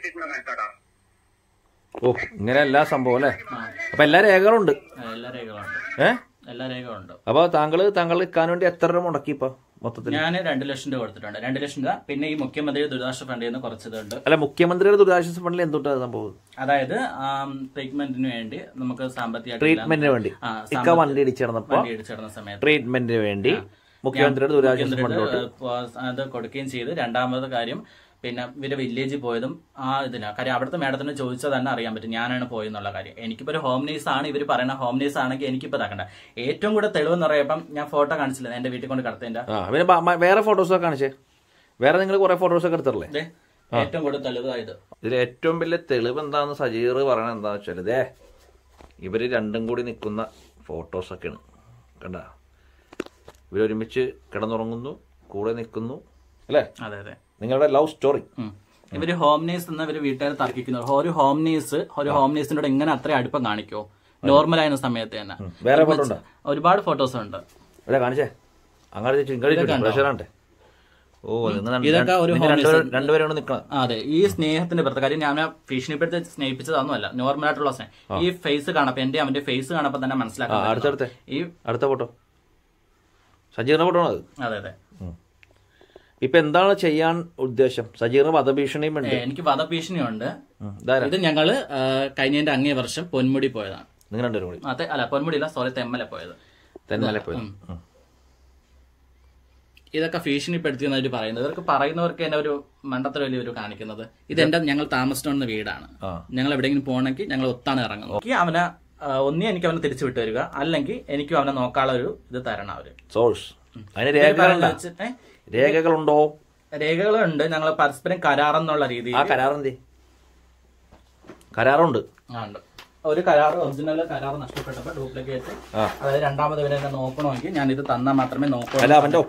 ഓ ഇങ്ങനെ എല്ലാ സംഭവം അല്ലേ അപ്പൊ എല്ലാ രേഖകളുണ്ട് എല്ലാ രേഖകളുണ്ട് ഏഹ് എല്ലാ രേഖകളും ഉണ്ട് അപ്പോൾ താങ്കൾ താങ്കൾ വേണ്ടി എത്ര രൂപ മുടക്കി ഇപ്പൊ മൊത്തത്തിൽ ഞാൻ രണ്ടു ലക്ഷം രൂപ കൊടുത്തിട്ടുണ്ട് രണ്ടു ലക്ഷം രൂപ പിന്നെ ഈ മുഖ്യമന്ത്രിയുടെ ദുരിതാശ്വാസ ഫണ്ടിൽ നിന്ന് കുറച്ചതുണ്ട് അല്ല മുഖ്യമന്ത്രിയുടെ ദുരിതാശ്വാസ ഫണ്ടിൽ എന്തുകൊണ്ടാണ് സംഭവം അതായത് ട്രീറ്റ്മെന്റിന് വേണ്ടി നമുക്ക് സാമ്പത്തിക ട്രീറ്റ്മെന്റിന് വേണ്ടി ഇക്ക വണ്ടി ഇടിച്ചിടന്നപ്പോ വണ്ടി ഇടിച്ചിടുന്ന സമയത്ത് ട്രീറ്റ്മെന്റിന് വേണ്ടി മുഖ്യമന്ത്രിയുടെ ദുരിതാശ്വാസ ഫണ്ടിലോട്ട് അത് കൊടുക്കുകയും ചെയ്ത് രണ്ടാമത്തെ കാര്യം പിന്നെ ഇവരെ വില്ലേജിൽ പോയതും ആ ഇതിനാണ് കാര്യം അവിടുത്തെ മാഡത്തിന് ചോദിച്ചാൽ തന്നെ അറിയാൻ പറ്റും ഞാനാണ് പോയെന്നുള്ള കാര്യം എനിക്കിപ്പോ ഒരു ഹോം നേഴ്സ് ആണ് ഇവർ പറയുന്ന ഹോം നേഴ്സ് ആണെങ്കിൽ എനിക്കിപ്പോ ഇതാക്കണ്ട ഏറ്റവും കൂടെ എന്ന് പറയുമ്പം ഞാൻ ഫോട്ടോ കാണിച്ചില്ല എന്റെ വീട്ടിൽ കൊണ്ട് കടത്തേന്റെ വേറെ ഫോട്ടോസൊക്കെ കാണിച്ചേ വേറെ നിങ്ങൾ കുറെ ഫോട്ടോസൊക്കെ എടുത്തല്ലേ ഏറ്റവും കൂടുതൽ തെളിവായത് ഇതിൽ ഏറ്റവും വലിയ തെളിവ് എന്താന്ന് സജീർ പറയണത് എന്താന്ന് വെച്ചാൽ ഇതേ ഇവര് രണ്ടും കൂടി നിൽക്കുന്ന ഫോട്ടോസൊക്കെയാണ് കണ്ട ഇവരൊരുമിച്ച് കിടന്നുറങ്ങുന്നു കൂടെ നിൽക്കുന്നു അല്ലേ അതെ അതെ നിങ്ങളുടെ ലവ് സ്റ്റോറി ഇവര് ഹോംനീസ് എന്ന ഇവര് വീട്ടുകാർ തർക്കിക്കുന്നത് ഒരു ഹോംനീസ് ഒരു ഹോംനീസിനോട് എങ്ങനെ അത്ര അടുപ്പം കാണിക്കോ നോർമൽ ആയിരുന്ന സമയത്ത് തന്നെ വേറെ ഒരുപാട് ഫോട്ടോസ് ഉണ്ട് കാണിച്ചേ ഓ ഒരു അതെ ഈ സ്നേഹത്തിന്റെ പുറത്ത് കാര്യം ഞാൻ ഭീഷണിപ്പെടുത്തി സ്നേഹിപ്പിച്ചതൊന്നുമല്ല നോർമൽ ആയിട്ടുള്ള സ്നേഹം ഈ ഫേസ് കാണപ്പോ എന്റെ അവന്റെ ഫേസ് കാണപ്പോ തന്നെ മനസ്സിലാക്കാം അടുത്ത ഫോട്ടോ സജീവന ഫോട്ടോ അതെ അതെ ഇപ്പൊ എന്താണ് ചെയ്യാൻ ഉദ്ദേശം സജീറിന് ഉണ്ട് എനിക്ക് വധഭീഷണിയുണ്ട് ഇത് ഞങ്ങള് കഴിഞ്ഞതിന്റെ അങ്ങേ വർഷം പൊന്മുടി പോയതാണ് നിങ്ങൾ രണ്ടുപേരും കൂടി അതെ അല്ല പൊന്മുടി അല്ല സോറി തെമ്മല പോയത് തെന്മല പോയത് ഇതൊക്കെ ഭീഷണിപ്പെടുത്തി എന്നവര് പറയുന്നത് ഇവർക്ക് പറയുന്നവർക്ക് തന്നെ ഒരു മണ്ടത്തിൽ വലിയ ഒരു കാണിക്കുന്നത് ഇതെന്റെ ഞങ്ങൾ താമസിച്ചിട്ടുണ്ടെന്ന വീടാണ് ഞങ്ങൾ എവിടെയെങ്കിലും പോകണമെങ്കിൽ ഞങ്ങൾ ഒത്താണ് ഇറങ്ങുന്നത് അവനെ ഒന്നേ എനിക്ക് അവനെ തിരിച്ചു വിട്ടു വരിക അല്ലെങ്കിൽ എനിക്കും അവനെ നോക്കാനുള്ള ഒരു ഇത് തരണം അവര് സോഴ്സ് രേഖകളുണ്ടോ രേഖകളുണ്ട് ഞങ്ങൾ പരസ്പരം കരാറെന്നുള്ള രീതിയിൽ ആ കരാറെന്തേ കരാറുണ്ട് ഒരു കരാർ ഒറിജിനൽ കരാർ നഷ്ടപ്പെട്ടപ്പോ ഡ്യൂപ്ലിക്കേറ്റ് അതായത് രണ്ടാമത് ഇവരെ നോക്കണമെങ്കിൽ ഞാൻ ഇത് തന്നാൽ മാത്രമേ നോക്കൂ അല്ല ഉണ്ടോ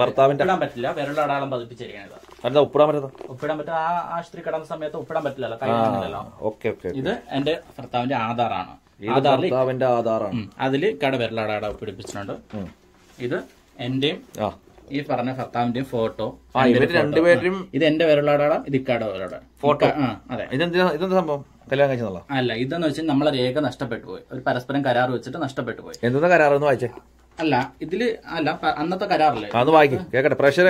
ഭർത്താവിന്റെ ഇടാൻ പറ്റില്ല വിരൽ അടയാളം പതിപ്പിച്ചിരിക്കുന്നത് ഒപ്പിടാൻ പറ്റോ ഒപ്പിടാൻ പറ്റും ആ ആശുപത്രി കടന്ന സമയത്ത് ഒപ്പിടാൻ പറ്റില്ലല്ലോ ഓക്കെ ഓക്കെ ഇത് എന്റെ ഭർത്താവിന്റെ ആധാറാണ് ആധാറിന്റെ ആധാറാണ് അതില് കട വിരലടാട ഒപ്പിടിപ്പിച്ചിട്ടുണ്ട് ഇത് എന്റെയും ഈ പറഞ്ഞ ഫത്താമിന്റെയും ഫോട്ടോ രണ്ടുപേരും ഇത് എന്റെ പേരുള്ള ഇത് ഇക്കാടെ ഫോട്ടോ അതെ ഇതെന്താ സംഭവം അല്ല ഇതെന്ന് വെച്ചാൽ നമ്മളെ രേഖ നഷ്ടപ്പെട്ടു പോയി ഒരു പരസ്പരം കരാർ വെച്ചിട്ട് നഷ്ടപ്പെട്ടു പോയി എന്താ കരാർ എന്ന് വായിച്ചേ അല്ല ഇതില് അല്ല അന്നത്തെ കരാറില്ലേ അത് വായിക്കും കേക്കട്ടെ പ്രഷർ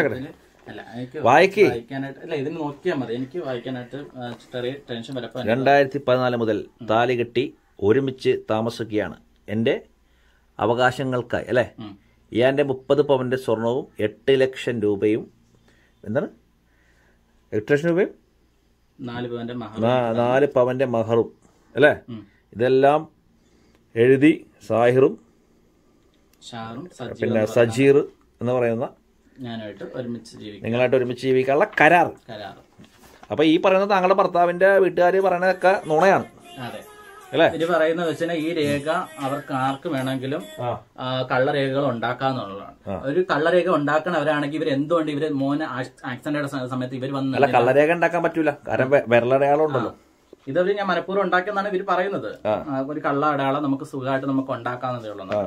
അല്ല വായിക്കാനായിട്ട് വായിക്കാനായിട്ട് നോക്കിയാൽ മതി എനിക്ക് വരപ്പോ രണ്ടായിരത്തി പതിനാല് മുതൽ താലി കെട്ടി ഒരുമിച്ച് താമസിക്കുകയാണ് എന്റെ അവകാശങ്ങൾക്കായി അല്ലേ ഇയാൻ്റെ മുപ്പത് പവൻ്റെ സ്വർണവും എട്ട് ലക്ഷം രൂപയും എന്താണ് എട്ട് ലക്ഷം രൂപയും നാല് പവന്റെ മഹറും അല്ലേ ഇതെല്ലാം എഴുതി സാഹിറും പിന്നെ സജീർ എന്ന് പറയുന്ന നിങ്ങളായിട്ട് ഒരുമിച്ച് ജീവിക്കാനുള്ള കരാർ അപ്പൊ ഈ പറയുന്നത് താങ്കളുടെ ഭർത്താവിന്റെ വീട്ടുകാർ പറയണതൊക്കെ നുണയാണ് ഇവര് പറയുന്ന വെച്ചാൽ ഈ രേഖ അവർക്ക് ആർക്ക് വേണമെങ്കിലും കള്ളരേഖകൾ ഉണ്ടാക്കാന്നുള്ളതാണ് ഒരു കള്ളരേഖ ഉണ്ടാക്കണവരാണെങ്കിൽ ഇവർ എന്തുകൊണ്ട് ഇവര് മോന് ആക്സിഡന്റ് സമയത്ത് ഇവർ വന്ന് കള്ളരേഖ ഉണ്ടാക്കാൻ പറ്റൂല കാരണം വിരലടയാളുണ്ടല്ലോ ഇതവര് ഞാൻ മനഃപൂർവ്വം ഉണ്ടാക്കിയെന്നാണ് ഇവർ പറയുന്നത് ഒരു കള്ള അടയാളം നമുക്ക് സുഖമായിട്ട് നമുക്ക് ഉണ്ടാക്കാന്നതേ ഉള്ളൂ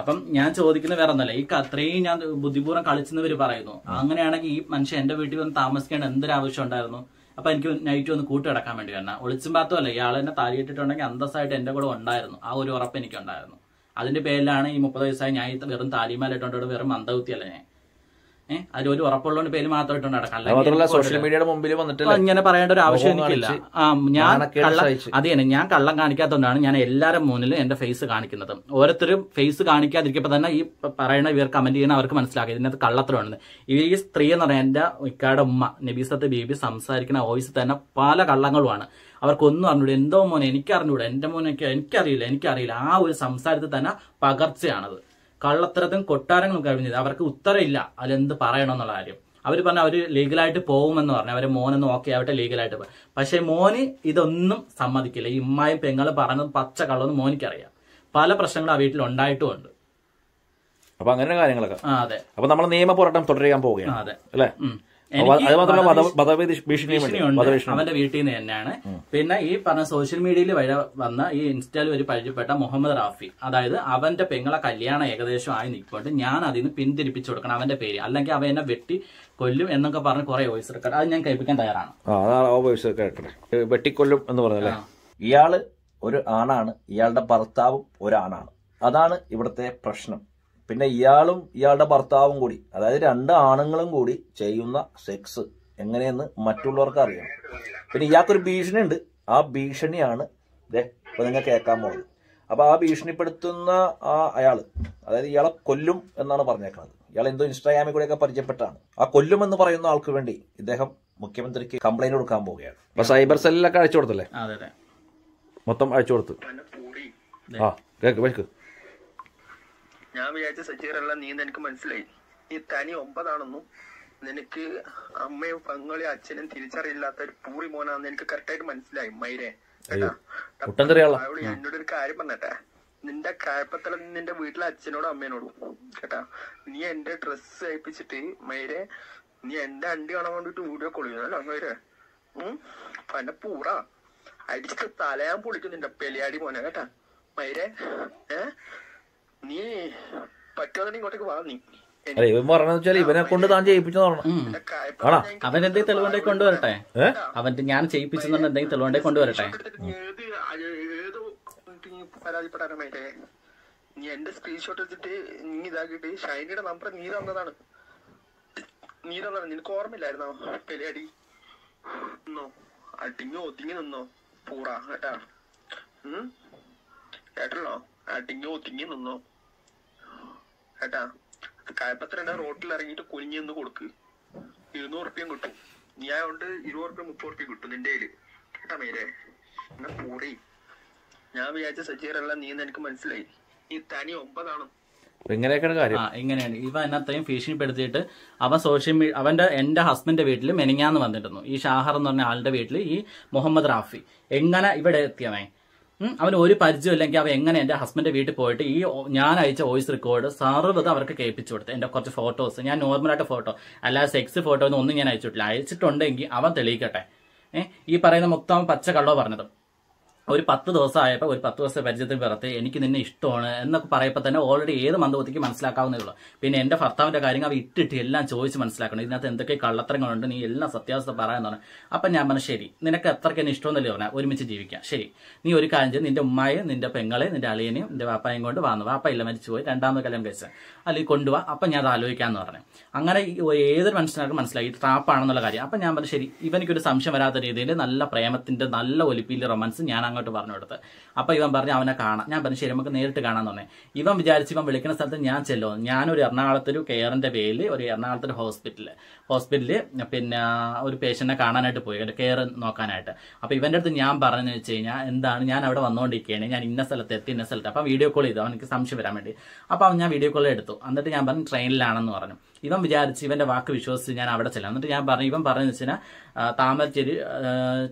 അപ്പം ഞാൻ ചോദിക്കുന്ന വേറെ ഒന്നല്ല ഈ അത്രയും ഞാൻ ബുദ്ധിപൂർവ്വം കളിച്ചെന്നവർ പറയുന്നു അങ്ങനെയാണെങ്കിൽ ഈ മനുഷ്യൻ എന്റെ വീട്ടിൽ വന്ന് താമസിക്കേണ്ട ആവശ്യം ഉണ്ടായിരുന്നു അപ്പൊ എനിക്ക് നൈറ്റ് ഒന്ന് കൂട്ടി കിടക്കാൻ വേണ്ടി കാരണം ഒളിച്ചും പാത്തുമല്ല ഇയാൾ എന്നെ താലിയിട്ടിട്ടുണ്ടെങ്കിൽ അന്തസ്സായിട്ട് എന്റെ കൂടെ ഉണ്ടായിരുന്നു ആ ഒരു ഉറപ്പ് എനിക്കുണ്ടായിരുന്നു അതിന്റെ പേരിലാണ് ഈ മുപ്പത് വയസ്സായി ഞാൻ വെറും താലിമാലിട്ടുണ്ടോ വെറും അന്തവൃത്തിയല്ല ഞാൻ ഏഹ് അതിലൊരു ഉറപ്പുള്ളതുകൊണ്ട് പേര് മാത്രമായിട്ട് നടക്കാം സോഷ്യൽ മീഡിയയുടെ മുമ്പിൽ വന്നിട്ട് ഇങ്ങനെ പറയേണ്ട ഒരു ആവശ്യം എനിക്കില്ല ഞാൻ കള്ള അത് തന്നെ ഞാൻ കള്ളം കാണിക്കാത്തതുകൊണ്ടാണ് ഞാൻ എല്ലാവരും മുന്നിലും എന്റെ ഫേസ് കാണിക്കുന്നത് ഓരോരുത്തരും ഫേസ് കാണിക്കാതിരിക്കുമ്പോൾ തന്നെ ഈ പറയുന്ന ഇവർ കമന്റ് ചെയ്യുന്ന അവർക്ക് മനസ്സിലാക്കി ഇതിനകത്ത് കള്ളത്തരമാണെന്ന് ഈ സ്ത്രീ എന്ന് പറഞ്ഞാൽ എന്റെ ഇക്കാടെ ഉമ്മ നബീസത്ത് ബേബി സംസാരിക്കുന്ന വോയിസ് തന്നെ പല കള്ളങ്ങളുമാണ് അവർക്കൊന്നും അറിഞ്ഞൂടെ എന്തോ മോനെ എനിക്കറിഞ്ഞൂടെ എന്റെ മോനൊക്കെ എനിക്കറിയില്ല എനിക്കറിയില്ല ആ ഒരു സംസാരത്തിൽ തന്നെ പകർച്ചയാണത് കള്ളത്തരത്തും കൊട്ടാരങ്ങളും കഴിഞ്ഞത് അവർക്ക് ഉത്തരമില്ല അതിലെന്ത് പറയണമെന്നുള്ള കാര്യം അവർ പറഞ്ഞു അവർ ലീഗലായിട്ട് പോകുമെന്ന് പറഞ്ഞു അവരെ മോനൊന്നും ഓക്കെ ആവട്ടെ ലീഗലായിട്ട് പോകും പക്ഷേ മോന് ഇതൊന്നും സമ്മതിക്കില്ല ഈ ഉമ്മായും പെങ്ങളും പറഞ്ഞത് പച്ച കള്ളൊന്നും മോനിക്കറിയാം പല പ്രശ്നങ്ങളും ആ വീട്ടിൽ ഉണ്ടായിട്ടുമുണ്ട് അപ്പൊ അങ്ങനെ കാര്യങ്ങളൊക്കെ അതെ അപ്പൊ നമ്മൾ നിയമ പോരാട്ടം തുടരാൻ പോവുകയാണ് അതെ അല്ലേ അവന്റെ വീട്ടിൽ നിന്ന് തന്നെയാണ് പിന്നെ ഈ പറഞ്ഞ സോഷ്യൽ മീഡിയയിൽ വരെ വന്ന ഈ ഇൻസ്റ്റയിൽ ഒരു പരിചയപ്പെട്ട മുഹമ്മദ് റാഫി അതായത് അവന്റെ പെങ്ങളെ കല്യാണം ഏകദേശം ആയി നിൽക്കോട്ട് ഞാൻ അതിൽ നിന്ന് പിന്തിരിപ്പിച്ചു കൊടുക്കണം അവന്റെ പേര് അല്ലെങ്കിൽ അവ എന്നെ വെട്ടി കൊല്ലും എന്നൊക്കെ പറഞ്ഞ് കുറെ വോയിസ് റെക്കോർഡ് അത് ഞാൻ കേൾപ്പിക്കാൻ തയ്യാറാണ് വെട്ടിക്കൊല്ലും എന്ന് പറഞ്ഞല്ലേ ഇയാള് ഒരു ആണാണ് ഇയാളുടെ ഭർത്താവും ഒരാണാണ് അതാണ് ഇവിടുത്തെ പ്രശ്നം പിന്നെ ഇയാളും ഇയാളുടെ ഭർത്താവും കൂടി അതായത് രണ്ട് ആണുങ്ങളും കൂടി ചെയ്യുന്ന സെക്സ് എങ്ങനെയെന്ന് മറ്റുള്ളവർക്ക് അറിയാം പിന്നെ ഇയാൾക്കൊരു ഭീഷണി ഉണ്ട് ആ ഭീഷണിയാണ് ഇതേ ഇപ്പൊ നിങ്ങൾ കേൾക്കാൻ പോകുന്നത് അപ്പൊ ആ ഭീഷണിപ്പെടുത്തുന്ന ആ അയാള് അതായത് ഇയാളെ കൊല്ലും എന്നാണ് പറഞ്ഞേക്കുന്നത് ഇയാൾ എന്തോ ഇൻസ്റ്റാഗ്രാമിൽ കൂടെയൊക്കെ പരിചയപ്പെട്ടാണ് ആ കൊല്ലും എന്ന് പറയുന്ന ആൾക്ക് വേണ്ടി ഇദ്ദേഹം മുഖ്യമന്ത്രിക്ക് കംപ്ലൈന്റ് കൊടുക്കാൻ പോവുകയാണ് അപ്പൊ സൈബർ സെല്ലിലൊക്കെ അയച്ചു കൊടുത്തല്ലേ മൊത്തം അയച്ചു കൊടുത്തു ആ കേക്ക് കേക്ക് ഞാൻ വിചാരിച്ച സജീറല്ല നീ എനിക്ക് മനസ്സിലായി നീ തനി ഒമ്പതാണെന്നും നിനക്ക് അമ്മയും പങ്ങളെ അച്ഛനും തിരിച്ചറിയില്ലാത്ത ഒരു പൂറി മോനാന്ന് എനിക്ക് കറക്റ്റായിട്ട് മനസ്സിലായി മൈരെ അവള് എന്നോട് ഒരു കാര്യം പറഞ്ഞട്ടെ നിന്റെ കായപ്പത്തല നിന്റെ വീട്ടിലെ അച്ഛനോടും അമ്മേനോടും കേട്ടാ നീ എന്റെ ഡ്രസ്സ് അയപ്പിച്ചിട്ട് മൈരെ നീ എന്റെ അണ്ടി കാണാൻ വേണ്ടിട്ട് വീഡിയോ കോൾ ചെയ്യുന്നല്ലോ മൈരെ ഉം പന്നെ പൂറ അടിച്ച് തലയാൻ പൊളിക്കുന്നുണ്ട് നിന്റെ പെലിയാടി മോനെ കേട്ടാ മൈരെ ഏഹ് നീ പറ്റുവാണെങ്കിൽ നീ ഇവൻ ഇവനെ കൊണ്ട് അവൻ കൊണ്ടുവരട്ടെ അവന്റെ ഞാൻ ചെയ്യിപ്പിച്ചെന്നുണ്ട് എന്തെങ്കിലും തെളിവുണ്ടെങ്കിൽ കൊണ്ടുവരട്ടെ നീ സ്ക്രീൻഷോട്ട് എടുത്തിട്ട് നീ നമ്പർ നീ ഓർമ്മയില്ലായിരുന്നോ ഒതുങ്ങി നിന്നോ പൂറ കേട്ടല്ലോ അടിഞ്ഞു ഒതുങ്ങി നിന്നോ കേട്ടാ കാൽപ്പത്തിരണ്ട റോട്ടിൽ ഇറങ്ങിയിട്ട് കുനിഞ്ഞു നിന്ന് കൊടുക്ക് ഇരുന്നൂറ് റുപ്യം കിട്ടും നീ ആയതുകൊണ്ട് ഇരുപത് റുപ്യ മുപ്പത് റുപ്യ കിട്ടും നിന്റെ കയ്യില് കേട്ടാ മേരെ എന്നാ പൂറി ഞാൻ വിചാരിച്ച സജീറല്ല നീ എന്ന് എനിക്ക് മനസ്സിലായി നീ തനി ഒമ്പതാണ് ഇങ്ങനെയൊക്കെയാണ് കാര്യം ആ ഇങ്ങനെയാണ് ഇവ എന്നെ അത്രയും ഭീഷണിപ്പെടുത്തിയിട്ട് അവൻ സോഷ്യൽ മീഡിയ അവന്റെ എന്റെ ഹസ്ബൻഡിന്റെ വീട്ടിൽ മെനിങ്ങാന്ന് വന്നിരുന്നു ഈ ഷാഹർ എന്ന് പറഞ്ഞ ആളുടെ വീട്ടിൽ ഈ മുഹമ്മദ് റാഫി എങ്ങനെ ഇവിടെ എത്തിയവേ അവന് ഒരു പരിചയം ഇല്ലെങ്കിൽ അവൻ എങ്ങനെ എൻ്റെ ഹസ്ബൻഡ് വീട്ടിൽ പോയിട്ട് ഈ ഞാൻ അയച്ച വോയിസ് റെക്കോർഡ് സർവ്വത് അവർക്ക് കേൾപ്പിച്ചു കൊടുത്തു എൻ്റെ കുറച്ച് ഫോട്ടോസ് ഞാൻ നോർമലായിട്ട് ഫോട്ടോ അല്ലാതെ സെക്സ് ഫോട്ടോ ഒന്നും ഞാൻ അയച്ചിട്ടില്ല അയച്ചിട്ടുണ്ടെങ്കിൽ അവൻ തെളിയിക്കട്ടെ ഈ പറയുന്ന മൊത്തം പച്ച കള്ളോ പറഞ്ഞത് ഒരു പത്ത് ദിവസമായപ്പോൾ ഒരു പത്ത് ദിവസത്തെ പരിചയത്തിൽ പുറത്ത് എനിക്ക് നിന്നെ ഇഷ്ടമാണ് എന്നൊക്കെ പറയപ്പോൾ തന്നെ ഓൾറെഡി ഏത് മന്ദബുദ്ധിക്ക് മനസ്സിലാക്കാവുന്നേ ഉള്ളൂ പിന്നെ എൻ്റെ ഭർത്താവിൻ്റെ കാര്യങ്ങൾ അവ ഇട്ടിട്ട് എല്ലാം ചോദിച്ച് മനസ്സിലാക്കണം ഇതിനകത്ത് എന്തൊക്കെ കള്ളത്തരങ്ങളുണ്ട് നീ എല്ലാം സത്യാവസ്ഥ പറയാമെന്നാണ് അപ്പം ഞാൻ പറഞ്ഞു ശരി നിനക്ക് അത്രയ്ക്ക് തന്നെ ഇഷ്ടമെന്നല്ലേ പറഞ്ഞാൽ ഒരുമിച്ച് ജീവിക്കാം ശരി നീ ഒരു കാര്യം നിന്റെ നിൻ്റെ നിന്റെ പെങ്ങളെ നിന്റെ അളിയനെയും നിന്റെ വാപ്പായും കൊണ്ട് വാന്നു വാപ്പ ഇല്ല മരിച്ചു പോയി രണ്ടാമത് കല്യാണം കഴിച്ച അല്ലെങ്കിൽ കൊണ്ടുപോവാ അപ്പം ഞാൻ അത് ആലോചിക്കാമെന്ന് പറഞ്ഞു അങ്ങനെ ഏതൊരു മനുഷ്യനാർക്കും മനസ്സിലായി ട്രാപ്പാണെന്നുള്ള കാര്യം അപ്പം ഞാൻ പറഞ്ഞു ശരി ഇവനിക്കൊരു സംശയം വരാത്ത രീതിയിൽ നല്ല പ്രേമത്തിൻ്റെ നല്ല ഒലിപ്പിയിൽ റൊമാൻസ് ഞാൻ അങ്ങ് അങ്ങോട്ട് പറഞ്ഞു കൊടുത്ത് അപ്പോൾ ഇവൻ പറഞ്ഞു അവനെ കാണാം ഞാൻ പറഞ്ഞു ശരി നമുക്ക് നേരിട്ട് കാണാൻ തന്നെ ഇവൻ വിചാരിച്ചു ഇവൻ വിളിക്കുന്ന സ്ഥലത്ത് ഞാൻ ചെല്ലോ ഞാനൊരു എറണാകുളത്തൊരു കെയറിന്റെ പേരിൽ ഒരു എറണാകുളത്തൊരു ഹോസ്പിറ്റലിൽ ഹോസ്പിറ്റലിൽ പിന്നെ ഒരു പേഷ്യന്റിനെ കാണാനായിട്ട് പോയി കെയർ നോക്കാനായിട്ട് അപ്പോൾ ഇവന്റെ അടുത്ത് ഞാൻ പറഞ്ഞു വെച്ച് കഴിഞ്ഞാൽ എന്താണ് ഞാൻ അവിടെ വന്നുകൊണ്ടിരിക്കുകയാണ് ഞാൻ ഇന്ന സ്ഥലത്ത് എത്തി ഇന്ന സ്ഥലത്ത് അപ്പോൾ വീഡിയോ കോൾ ചെയ്തു അവനക്ക് സംശയം വരാൻ വേണ്ടി അപ്പോൾ അവൻ ഞാൻ വീഡിയോ കോൾ എടുത്തു എന്നിട്ട് ഞാൻ പറഞ്ഞു ട്രെയിനിലാണെന്ന് പറഞ്ഞു ഇവൻ വിചാരിച്ച് ഇവന്റെ വാക്ക് വിശ്വസിച്ച് ഞാൻ അവിടെ ചെല്ലാം എന്നിട്ട് ഞാൻ പറഞ്ഞു ഇവൻ പറഞ്ഞു വെച്ചാൽ താമരശ്ശേരി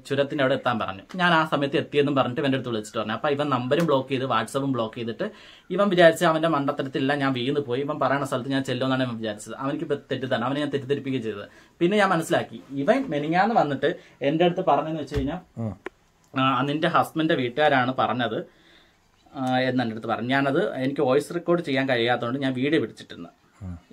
ചുരത്തിന്റെ അവിടെ എത്താൻ പറഞ്ഞു ഞാൻ ആ സമയത്ത് എത്തിയെന്നും പറഞ്ഞിട്ട് ഇവന്റെ അടുത്ത് വിളിച്ചിട്ട് പറഞ്ഞു അപ്പൊ ഇവൻ നമ്പരും ബ്ലോക്ക് ചെയ്ത് വാട്സപ്പും ബ്ലോക്ക് ചെയ്തിട്ട് ഇവൻ വിചാരിച്ച് അവന്റെ ഇല്ല ഞാൻ വീണ് പോയി ഇവൻ പറയുന്ന സ്ഥലത്ത് ഞാൻ ചെല്ലുമെന്നാണ് ഇവൻ വിചാരിച്ചത് അവനിക്ക് തെറ്റിദ്ധാരണ അവനെ ഞാൻ തെറ്റിദ്ധരിപ്പിക്കുകയും ചെയ്തത് പിന്നെ ഞാൻ മനസ്സിലാക്കി ഇവൻ മെനിങ്ങാന്ന് വന്നിട്ട് എന്റെ അടുത്ത് പറഞ്ഞെന്ന് വെച്ച് കഴിഞ്ഞാൽ നിന്റെ ഹസ്ബൻഡിന്റെ വീട്ടുകാരാണ് പറഞ്ഞത് എന്നെ അടുത്ത് പറഞ്ഞു ഞാനത് എനിക്ക് വോയിസ് റെക്കോർഡ് ചെയ്യാൻ കഴിയാത്തതുകൊണ്ട് ഞാൻ വീഡിയോ പിടിച്ചിട്ടുണ്ട്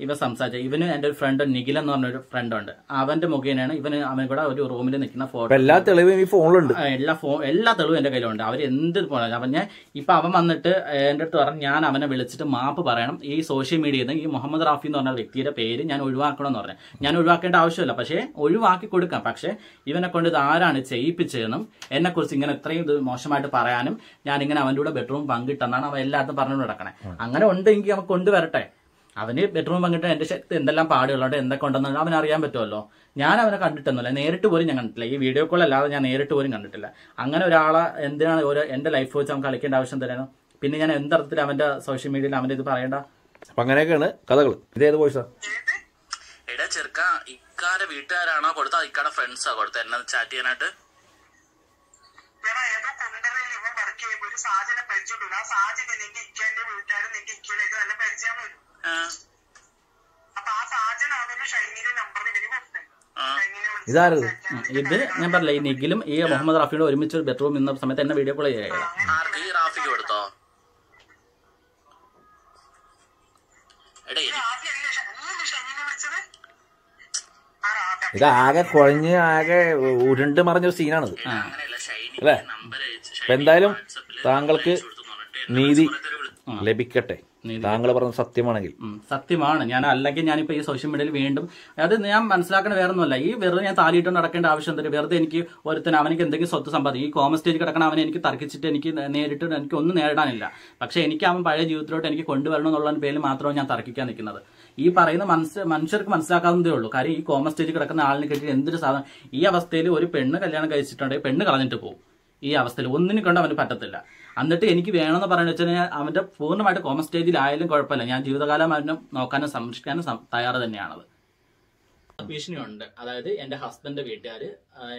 ഇവ സംസാരിച്ച ഇവന് എന്റെ ഒരു ഫ്രണ്ട് നിഖിൽ എന്ന് പറഞ്ഞൊരു ഫ്രണ്ട് ഉണ്ട് അവന്റെ മുഖേനയാണ് ഇവന് അവൻ കൂടെ ഒരു റൂമിൽ നിൽക്കുന്ന ഫോട്ടോ എല്ലാ തെളിവും ഈ ഫോണിലുണ്ട് എല്ലാ ഫോൺ എല്ലാ തെളിവും എന്റെ കയ്യിലുണ്ട് അവർ എന്ത് പോലെ അവൻ ഞാൻ ഇപ്പൊ അവൻ വന്നിട്ട് എന്റെ അടുത്ത് പറഞ്ഞു ഞാൻ അവനെ വിളിച്ചിട്ട് മാപ്പ് പറയണം ഈ സോഷ്യൽ മീഡിയയിൽ നിന്ന് ഈ മുഹമ്മദ് റാഫി എന്ന് പറഞ്ഞ വ്യക്തിയുടെ പേര് ഞാൻ ഒഴിവാക്കണം എന്ന് പറഞ്ഞു ഞാൻ ഒഴിവാക്കേണ്ട ആവശ്യമില്ല പക്ഷേ ഒഴിവാക്കി കൊടുക്കാം പക്ഷേ ഇവനെ കൊണ്ട് ഇത് ആരാണ് ചെയ്യിപ്പിച്ചതെന്നും എന്നെ കുറിച്ച് ഇങ്ങനെ ഇത്രയും ഇത് മോശമായിട്ട് പറയാനും ഞാൻ ഇങ്ങനെ അവൻ്റെ കൂടെ ബെഡ്റൂം പങ്കിട്ടെന്നാണ് അവൻ എല്ലാവരും പറഞ്ഞു നടക്കണേ അങ്ങനെ ഉണ്ടെങ്കിൽ അവൻ കൊണ്ടുവരട്ടെ അവന് ബെഡ്റൂം പങ്കിട്ട് എന്റെ എന്തെല്ലാം പാടുകളുണ്ട് എന്തൊക്കെ ഉണ്ടെന്ന് അവൻ അറിയാൻ പറ്റുമല്ലോ ഞാൻ അവനെ കണ്ടിട്ടൊന്നുമില്ല നേരിട്ട് പോലും ഞാൻ കണ്ടിട്ടില്ല ഈ വീഡിയോ കോൾ അല്ലാതെ ഞാൻ നേരിട്ട് പോലും കണ്ടിട്ടില്ല അങ്ങനെ ഒരാളെ എന്തിനാണ് ഓരോ എന്റെ ലൈഫ് വെച്ച് നമുക്ക് കളിക്കേണ്ട ആവശ്യം തരാനോ പിന്നെ ഞാൻ എന്തരത്തിൽ അവന്റെ സോഷ്യൽ മീഡിയയിൽ അവന്റെ ഇത് പറയണ്ട അപ്പൊ അങ്ങനെയൊക്കെയാണ് കഥകൾ ഇതേത് പോയിസാ എടാ ചെറുക്ക ഇക്കാര വീട്ടുകാരാണോ കൊടുത്ത ഇക്കാടെ ഫ്രണ്ട്സാ കൊടുത്ത എന്നെ ചാറ്റ് ചെയ്യാനായിട്ട് ഒരു സാജനെ പരിചയമില്ല ആ സാഹചര്യം നിന്റെ ഇക്കാന്റെ വീട്ടുകാരും നിന്റെ ഇക്കയിലേക്ക് നല്ല പരിചയം വരും ഇതാരത് ഇത് ഞാൻ പറഞ്ഞില്ല ഈ നിഖിലും ഈ മുഹമ്മദ് റാഫിയുടെ ഒരുമിച്ച് ഒരു ബെഡ്റൂം ഇന്ന സമയത്ത് എന്നെ വീഡിയോ കോൾ ചെയ്യാം ഇത് ആകെ കുഴഞ്ഞ് ആകെ ഉരുണ്ട് മറിഞ്ഞ ഒരു സീനാണിത് അല്ലേ എന്തായാലും താങ്കൾക്ക് നീതി ലഭിക്കട്ടെ താങ്കൾ പറഞ്ഞ സത്യമാണെങ്കിൽ സത്യമാണ് ഞാൻ അല്ലെങ്കിൽ ഞാനിപ്പോ ഈ സോഷ്യൽ മീഡിയയിൽ വീണ്ടും അത് ഞാൻ മനസ്സിലാക്കണ വേറൊന്നുമല്ല ഈ വെറുതെ ഞാൻ താലിയിട്ട് നടക്കേണ്ട ആവശ്യം എന്തൊരു വെറുതെ എനിക്ക് ഒരുത്തൻ അവനക്ക് എന്തെങ്കിലും സ്വത്ത് സമ്പാദിക്കും ഈ കോമൺ സ്റ്റേജ് കിടക്കണ അവനെ എനിക്ക് തർക്കിച്ചിട്ട് എനിക്ക് നേരിട്ട് എനിക്ക് ഒന്നും നേടാനില്ല പക്ഷെ എനിക്ക് അവൻ പഴയ ജീവിതത്തിലോട്ട് എനിക്ക് കൊണ്ടുവരണം എന്നുള്ള പേരിൽ മാത്രമാണ് ഞാൻ തർക്കിക്കാൻ നിൽക്കുന്നത് ഈ പറയുന്ന മനസ്സ് മനുഷ്യർക്ക് മനസ്സിലാക്കാവുന്നതേ ഉള്ളൂ കാര്യം ഈ കോമൺ സ്റ്റേജിൽ കിടക്കുന്ന ആളിനെ കിട്ടി എന്തൊരു സാധനം ഈ അവസ്ഥയിൽ ഒരു പെണ്ണ് കല്യാണം കഴിച്ചിട്ടുണ്ടെങ്കിൽ പെണ്ണ് കളഞ്ഞിട്ട് പോകും ഈ അവസ്ഥയിൽ ഒന്നിനും കണ്ട് അവന് പറ്റത്തില്ല എന്നിട്ട് എനിക്ക് വേണമെന്ന് പറയുന്നത് വെച്ചാൽ ഞാൻ അവൻ്റെ പൂർണ്ണമായിട്ട് കോമൺ സ്റ്റേജിലായാലും കുഴപ്പമില്ല ഞാൻ ജീവിതകാലം അവനെ നോക്കാനും സംരക്ഷിക്കാനും തയ്യാറ് തന്നെയാണത് ഭീഷണിയുണ്ട് അതായത് എന്റെ ഹസ്ബൻഡ് വീട്ടുകാർ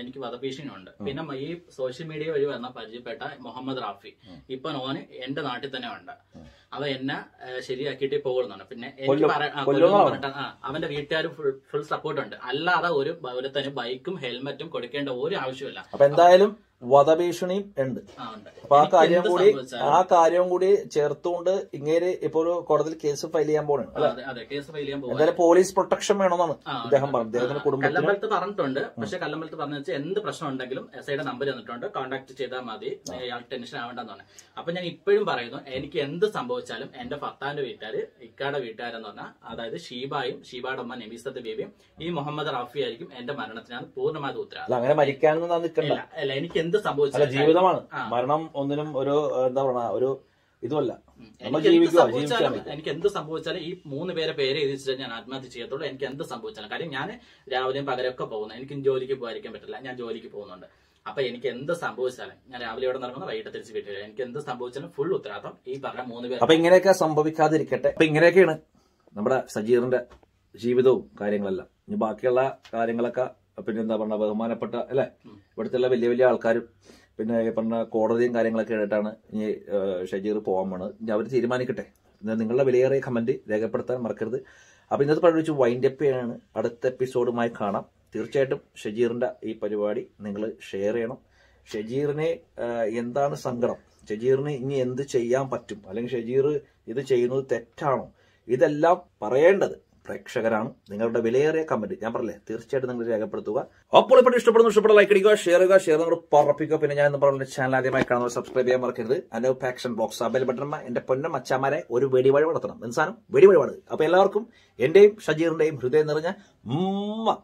എനിക്ക് വധഭീഷണിയുണ്ട് പിന്നെ ഈ സോഷ്യൽ മീഡിയ വഴി വന്ന പരിചയപ്പെട്ട മുഹമ്മദ് റാഫി ഇപ്പൊ ഓന് എന്റെ നാട്ടിൽ തന്നെ ഉണ്ട് അവ എന്നെ ശരിയാക്കിയിട്ട് പോകുന്നുണ്ട് പിന്നെ എനിക്ക് പറഞ്ഞിട്ട് അവന്റെ വീട്ടുകാർ ഫുൾ സപ്പോർട്ട് ഉണ്ട് അല്ലാതെ ഒരു പൗരത്തിന് ബൈക്കും ഹെൽമെറ്റും കൊടുക്കേണ്ട ഒരു ആവശ്യമില്ല എന്തായാലും വധഭീഷണിയും ഉണ്ട് അപ്പൊ ആ കാര്യം കൂടി ആ കാര്യം കൂടി ചേർത്തുകൊണ്ട് ഇങ്ങേരെ ഇപ്പൊ ഒരു കോടതിയിൽ കേസ് ഫയൽ ചെയ്യാൻ പോകണം എന്തായാലും പോലീസ് പ്രൊട്ടക്ഷൻ വേണമെന്നാണ് അദ്ദേഹം പറഞ്ഞത് അദ്ദേഹത്തിന്റെ കുടുംബത്തിൽ കല്ലമ്പലത്ത് പറഞ്ഞിട്ടുണ്ട് പക്ഷെ കല്ലമ്പലത്ത് പറഞ്ഞു വെച്ചാൽ എന്ത് പ്രശ്നം ഉണ്ടെങ്കിലും എസ് ഐയുടെ നമ്പർ തന്നിട്ടുണ്ട് കോൺടാക്ട് ചെയ്താൽ മതി അയാൾ ടെൻഷൻ ആവേണ്ടെന്നാണ് അപ്പൊ ഞാൻ ഇപ്പോഴും പറയുന്നു എനിക്ക് എന്ത് സംഭവിച്ചാലും എന്റെ ഭർത്താവിന്റെ വീട്ടുകാർ ഇക്കാടെ വീട്ടുകാരെന്ന് പറഞ്ഞാൽ അതായത് ഷീബായും ഷീബായുടെ അമ്മ നബീസത്ത് ബേബിയും ഈ മുഹമ്മദ് റാഫി ആയിരിക്കും എന്റെ മരണത്തിനാണ് പൂർണ്ണമായ ഉത്തരവാദിത്തം അങ്ങനെ മരിക്കാനൊന്നും അല്ല എനിക്ക് എന്ത് സംഭവിച്ചു ജീവിതമാണ് മരണം ഒന്നിനും ഒരു എന്താ പറയുക ഒരു ഇതുമല്ല എനിക്ക് എന്ത് സംഭവിച്ചാലും ഈ മൂന്ന് പേരെ പേര് എഴുതിച്ചിട്ട് ഞാൻ ആത്മഹത്യ ചെയ്യത്തുള്ളൂ എനിക്ക് എന്ത് സംഭവിച്ചാലും കാര്യം ഞാൻ രാവിലെയും പകരമൊക്കെ പോകുന്നു എനിക്ക് ജോലിക്ക് പോകാതിരിക്കാൻ പറ്റില്ല ഞാൻ ജോലിക്ക് പോകുന്നുണ്ട് അപ്പൊ എനിക്ക് എന്ത് സംഭവിച്ചാലും ഞാൻ രാവിലെ ഇവിടെ നടക്കുന്ന വൈകിട്ട് തിരിച്ച് വീട്ടിൽ എനിക്ക് എന്ത് സംഭവിച്ചാലും ഫുൾ ഉത്തരവാദിത്തം ഈ പറഞ്ഞ മൂന്ന് പേര് അപ്പൊ ഇങ്ങനെയൊക്കെ സംഭവിക്കാതിരിക്കട്ടെ അപ്പൊ ഇങ്ങനെയൊക്കെയാണ് നമ്മുടെ സജീറിന്റെ ജീവിതവും കാര്യങ്ങളെല്ലാം ഇനി ബാക്കിയുള്ള കാര്യങ്ങളൊക്കെ പിന്നെ എന്താ പറഞ്ഞ ബഹുമാനപ്പെട്ട അല്ലേ ഇവിടുത്തെ എല്ലാ വലിയ വലിയ ആൾക്കാരും പിന്നെ ഈ പറഞ്ഞ കോടതിയും കാര്യങ്ങളൊക്കെ ആയിട്ടാണ് ഇനി ഷജീർ പോകാൻ പോണത് ഇനി അവർ തീരുമാനിക്കട്ടെ നിങ്ങളുടെ വിലയേറിയ കമന്റ് രേഖപ്പെടുത്താൻ മറക്കരുത് അപ്പൊ ഇന്നത്തെ പരിപാടി വെച്ച് വൈൻഡ് അപ്പ് ചെയ്യാണ് അടുത്ത എപ്പിസോഡുമായി കാണാം തീർച്ചയായിട്ടും ഷജീറിന്റെ ഈ പരിപാടി നിങ്ങൾ ഷെയർ ചെയ്യണം ഷജീറിനെ എന്താണ് സങ്കടം ഷജീറിന് ഇനി എന്ത് ചെയ്യാൻ പറ്റും അല്ലെങ്കിൽ ഷജീർ ഇത് ചെയ്യുന്നത് തെറ്റാണോ ഇതെല്ലാം പറയേണ്ടത് പ്രേക്ഷകരാണ് നിങ്ങളുടെ വിലയേറിയ കമന്റ് ഞാൻ പറഞ്ഞില്ലേ തീർച്ചയായിട്ടും നിങ്ങൾ രേഖപ്പെടുത്തുക അപ്പോൾ ഇപ്പോൾ ഇഷ്ടപ്പെടുന്നു ഇഷ്ടപ്പെടുന്ന ലൈക്ക് അടിക്കുക ഷെയർ ചെയ്യുക ഷെയർ നിങ്ങൾ പറപ്പിക്കുക പിന്നെ ഞാൻ പറഞ്ഞ ചാനൽ ആദ്യമായി കാണുന്നത് സബ്സ്ക്രൈബ് ചെയ്യാൻ മറക്കരുത് അനൂപ് ആക്ഷൻ ബോക്സ് ആ ബെൽ ബട്ടൺമ എന്റെ പൊന്നം അച്ചാമാരെ ഒരു വഴി വളർത്തണം വെടി വഴിപാട് അപ്പൊ എല്ലാവർക്കും എന്റെയും ഷജീറിന്റെയും ഹൃദയം നിറഞ്ഞ ഉമ്മ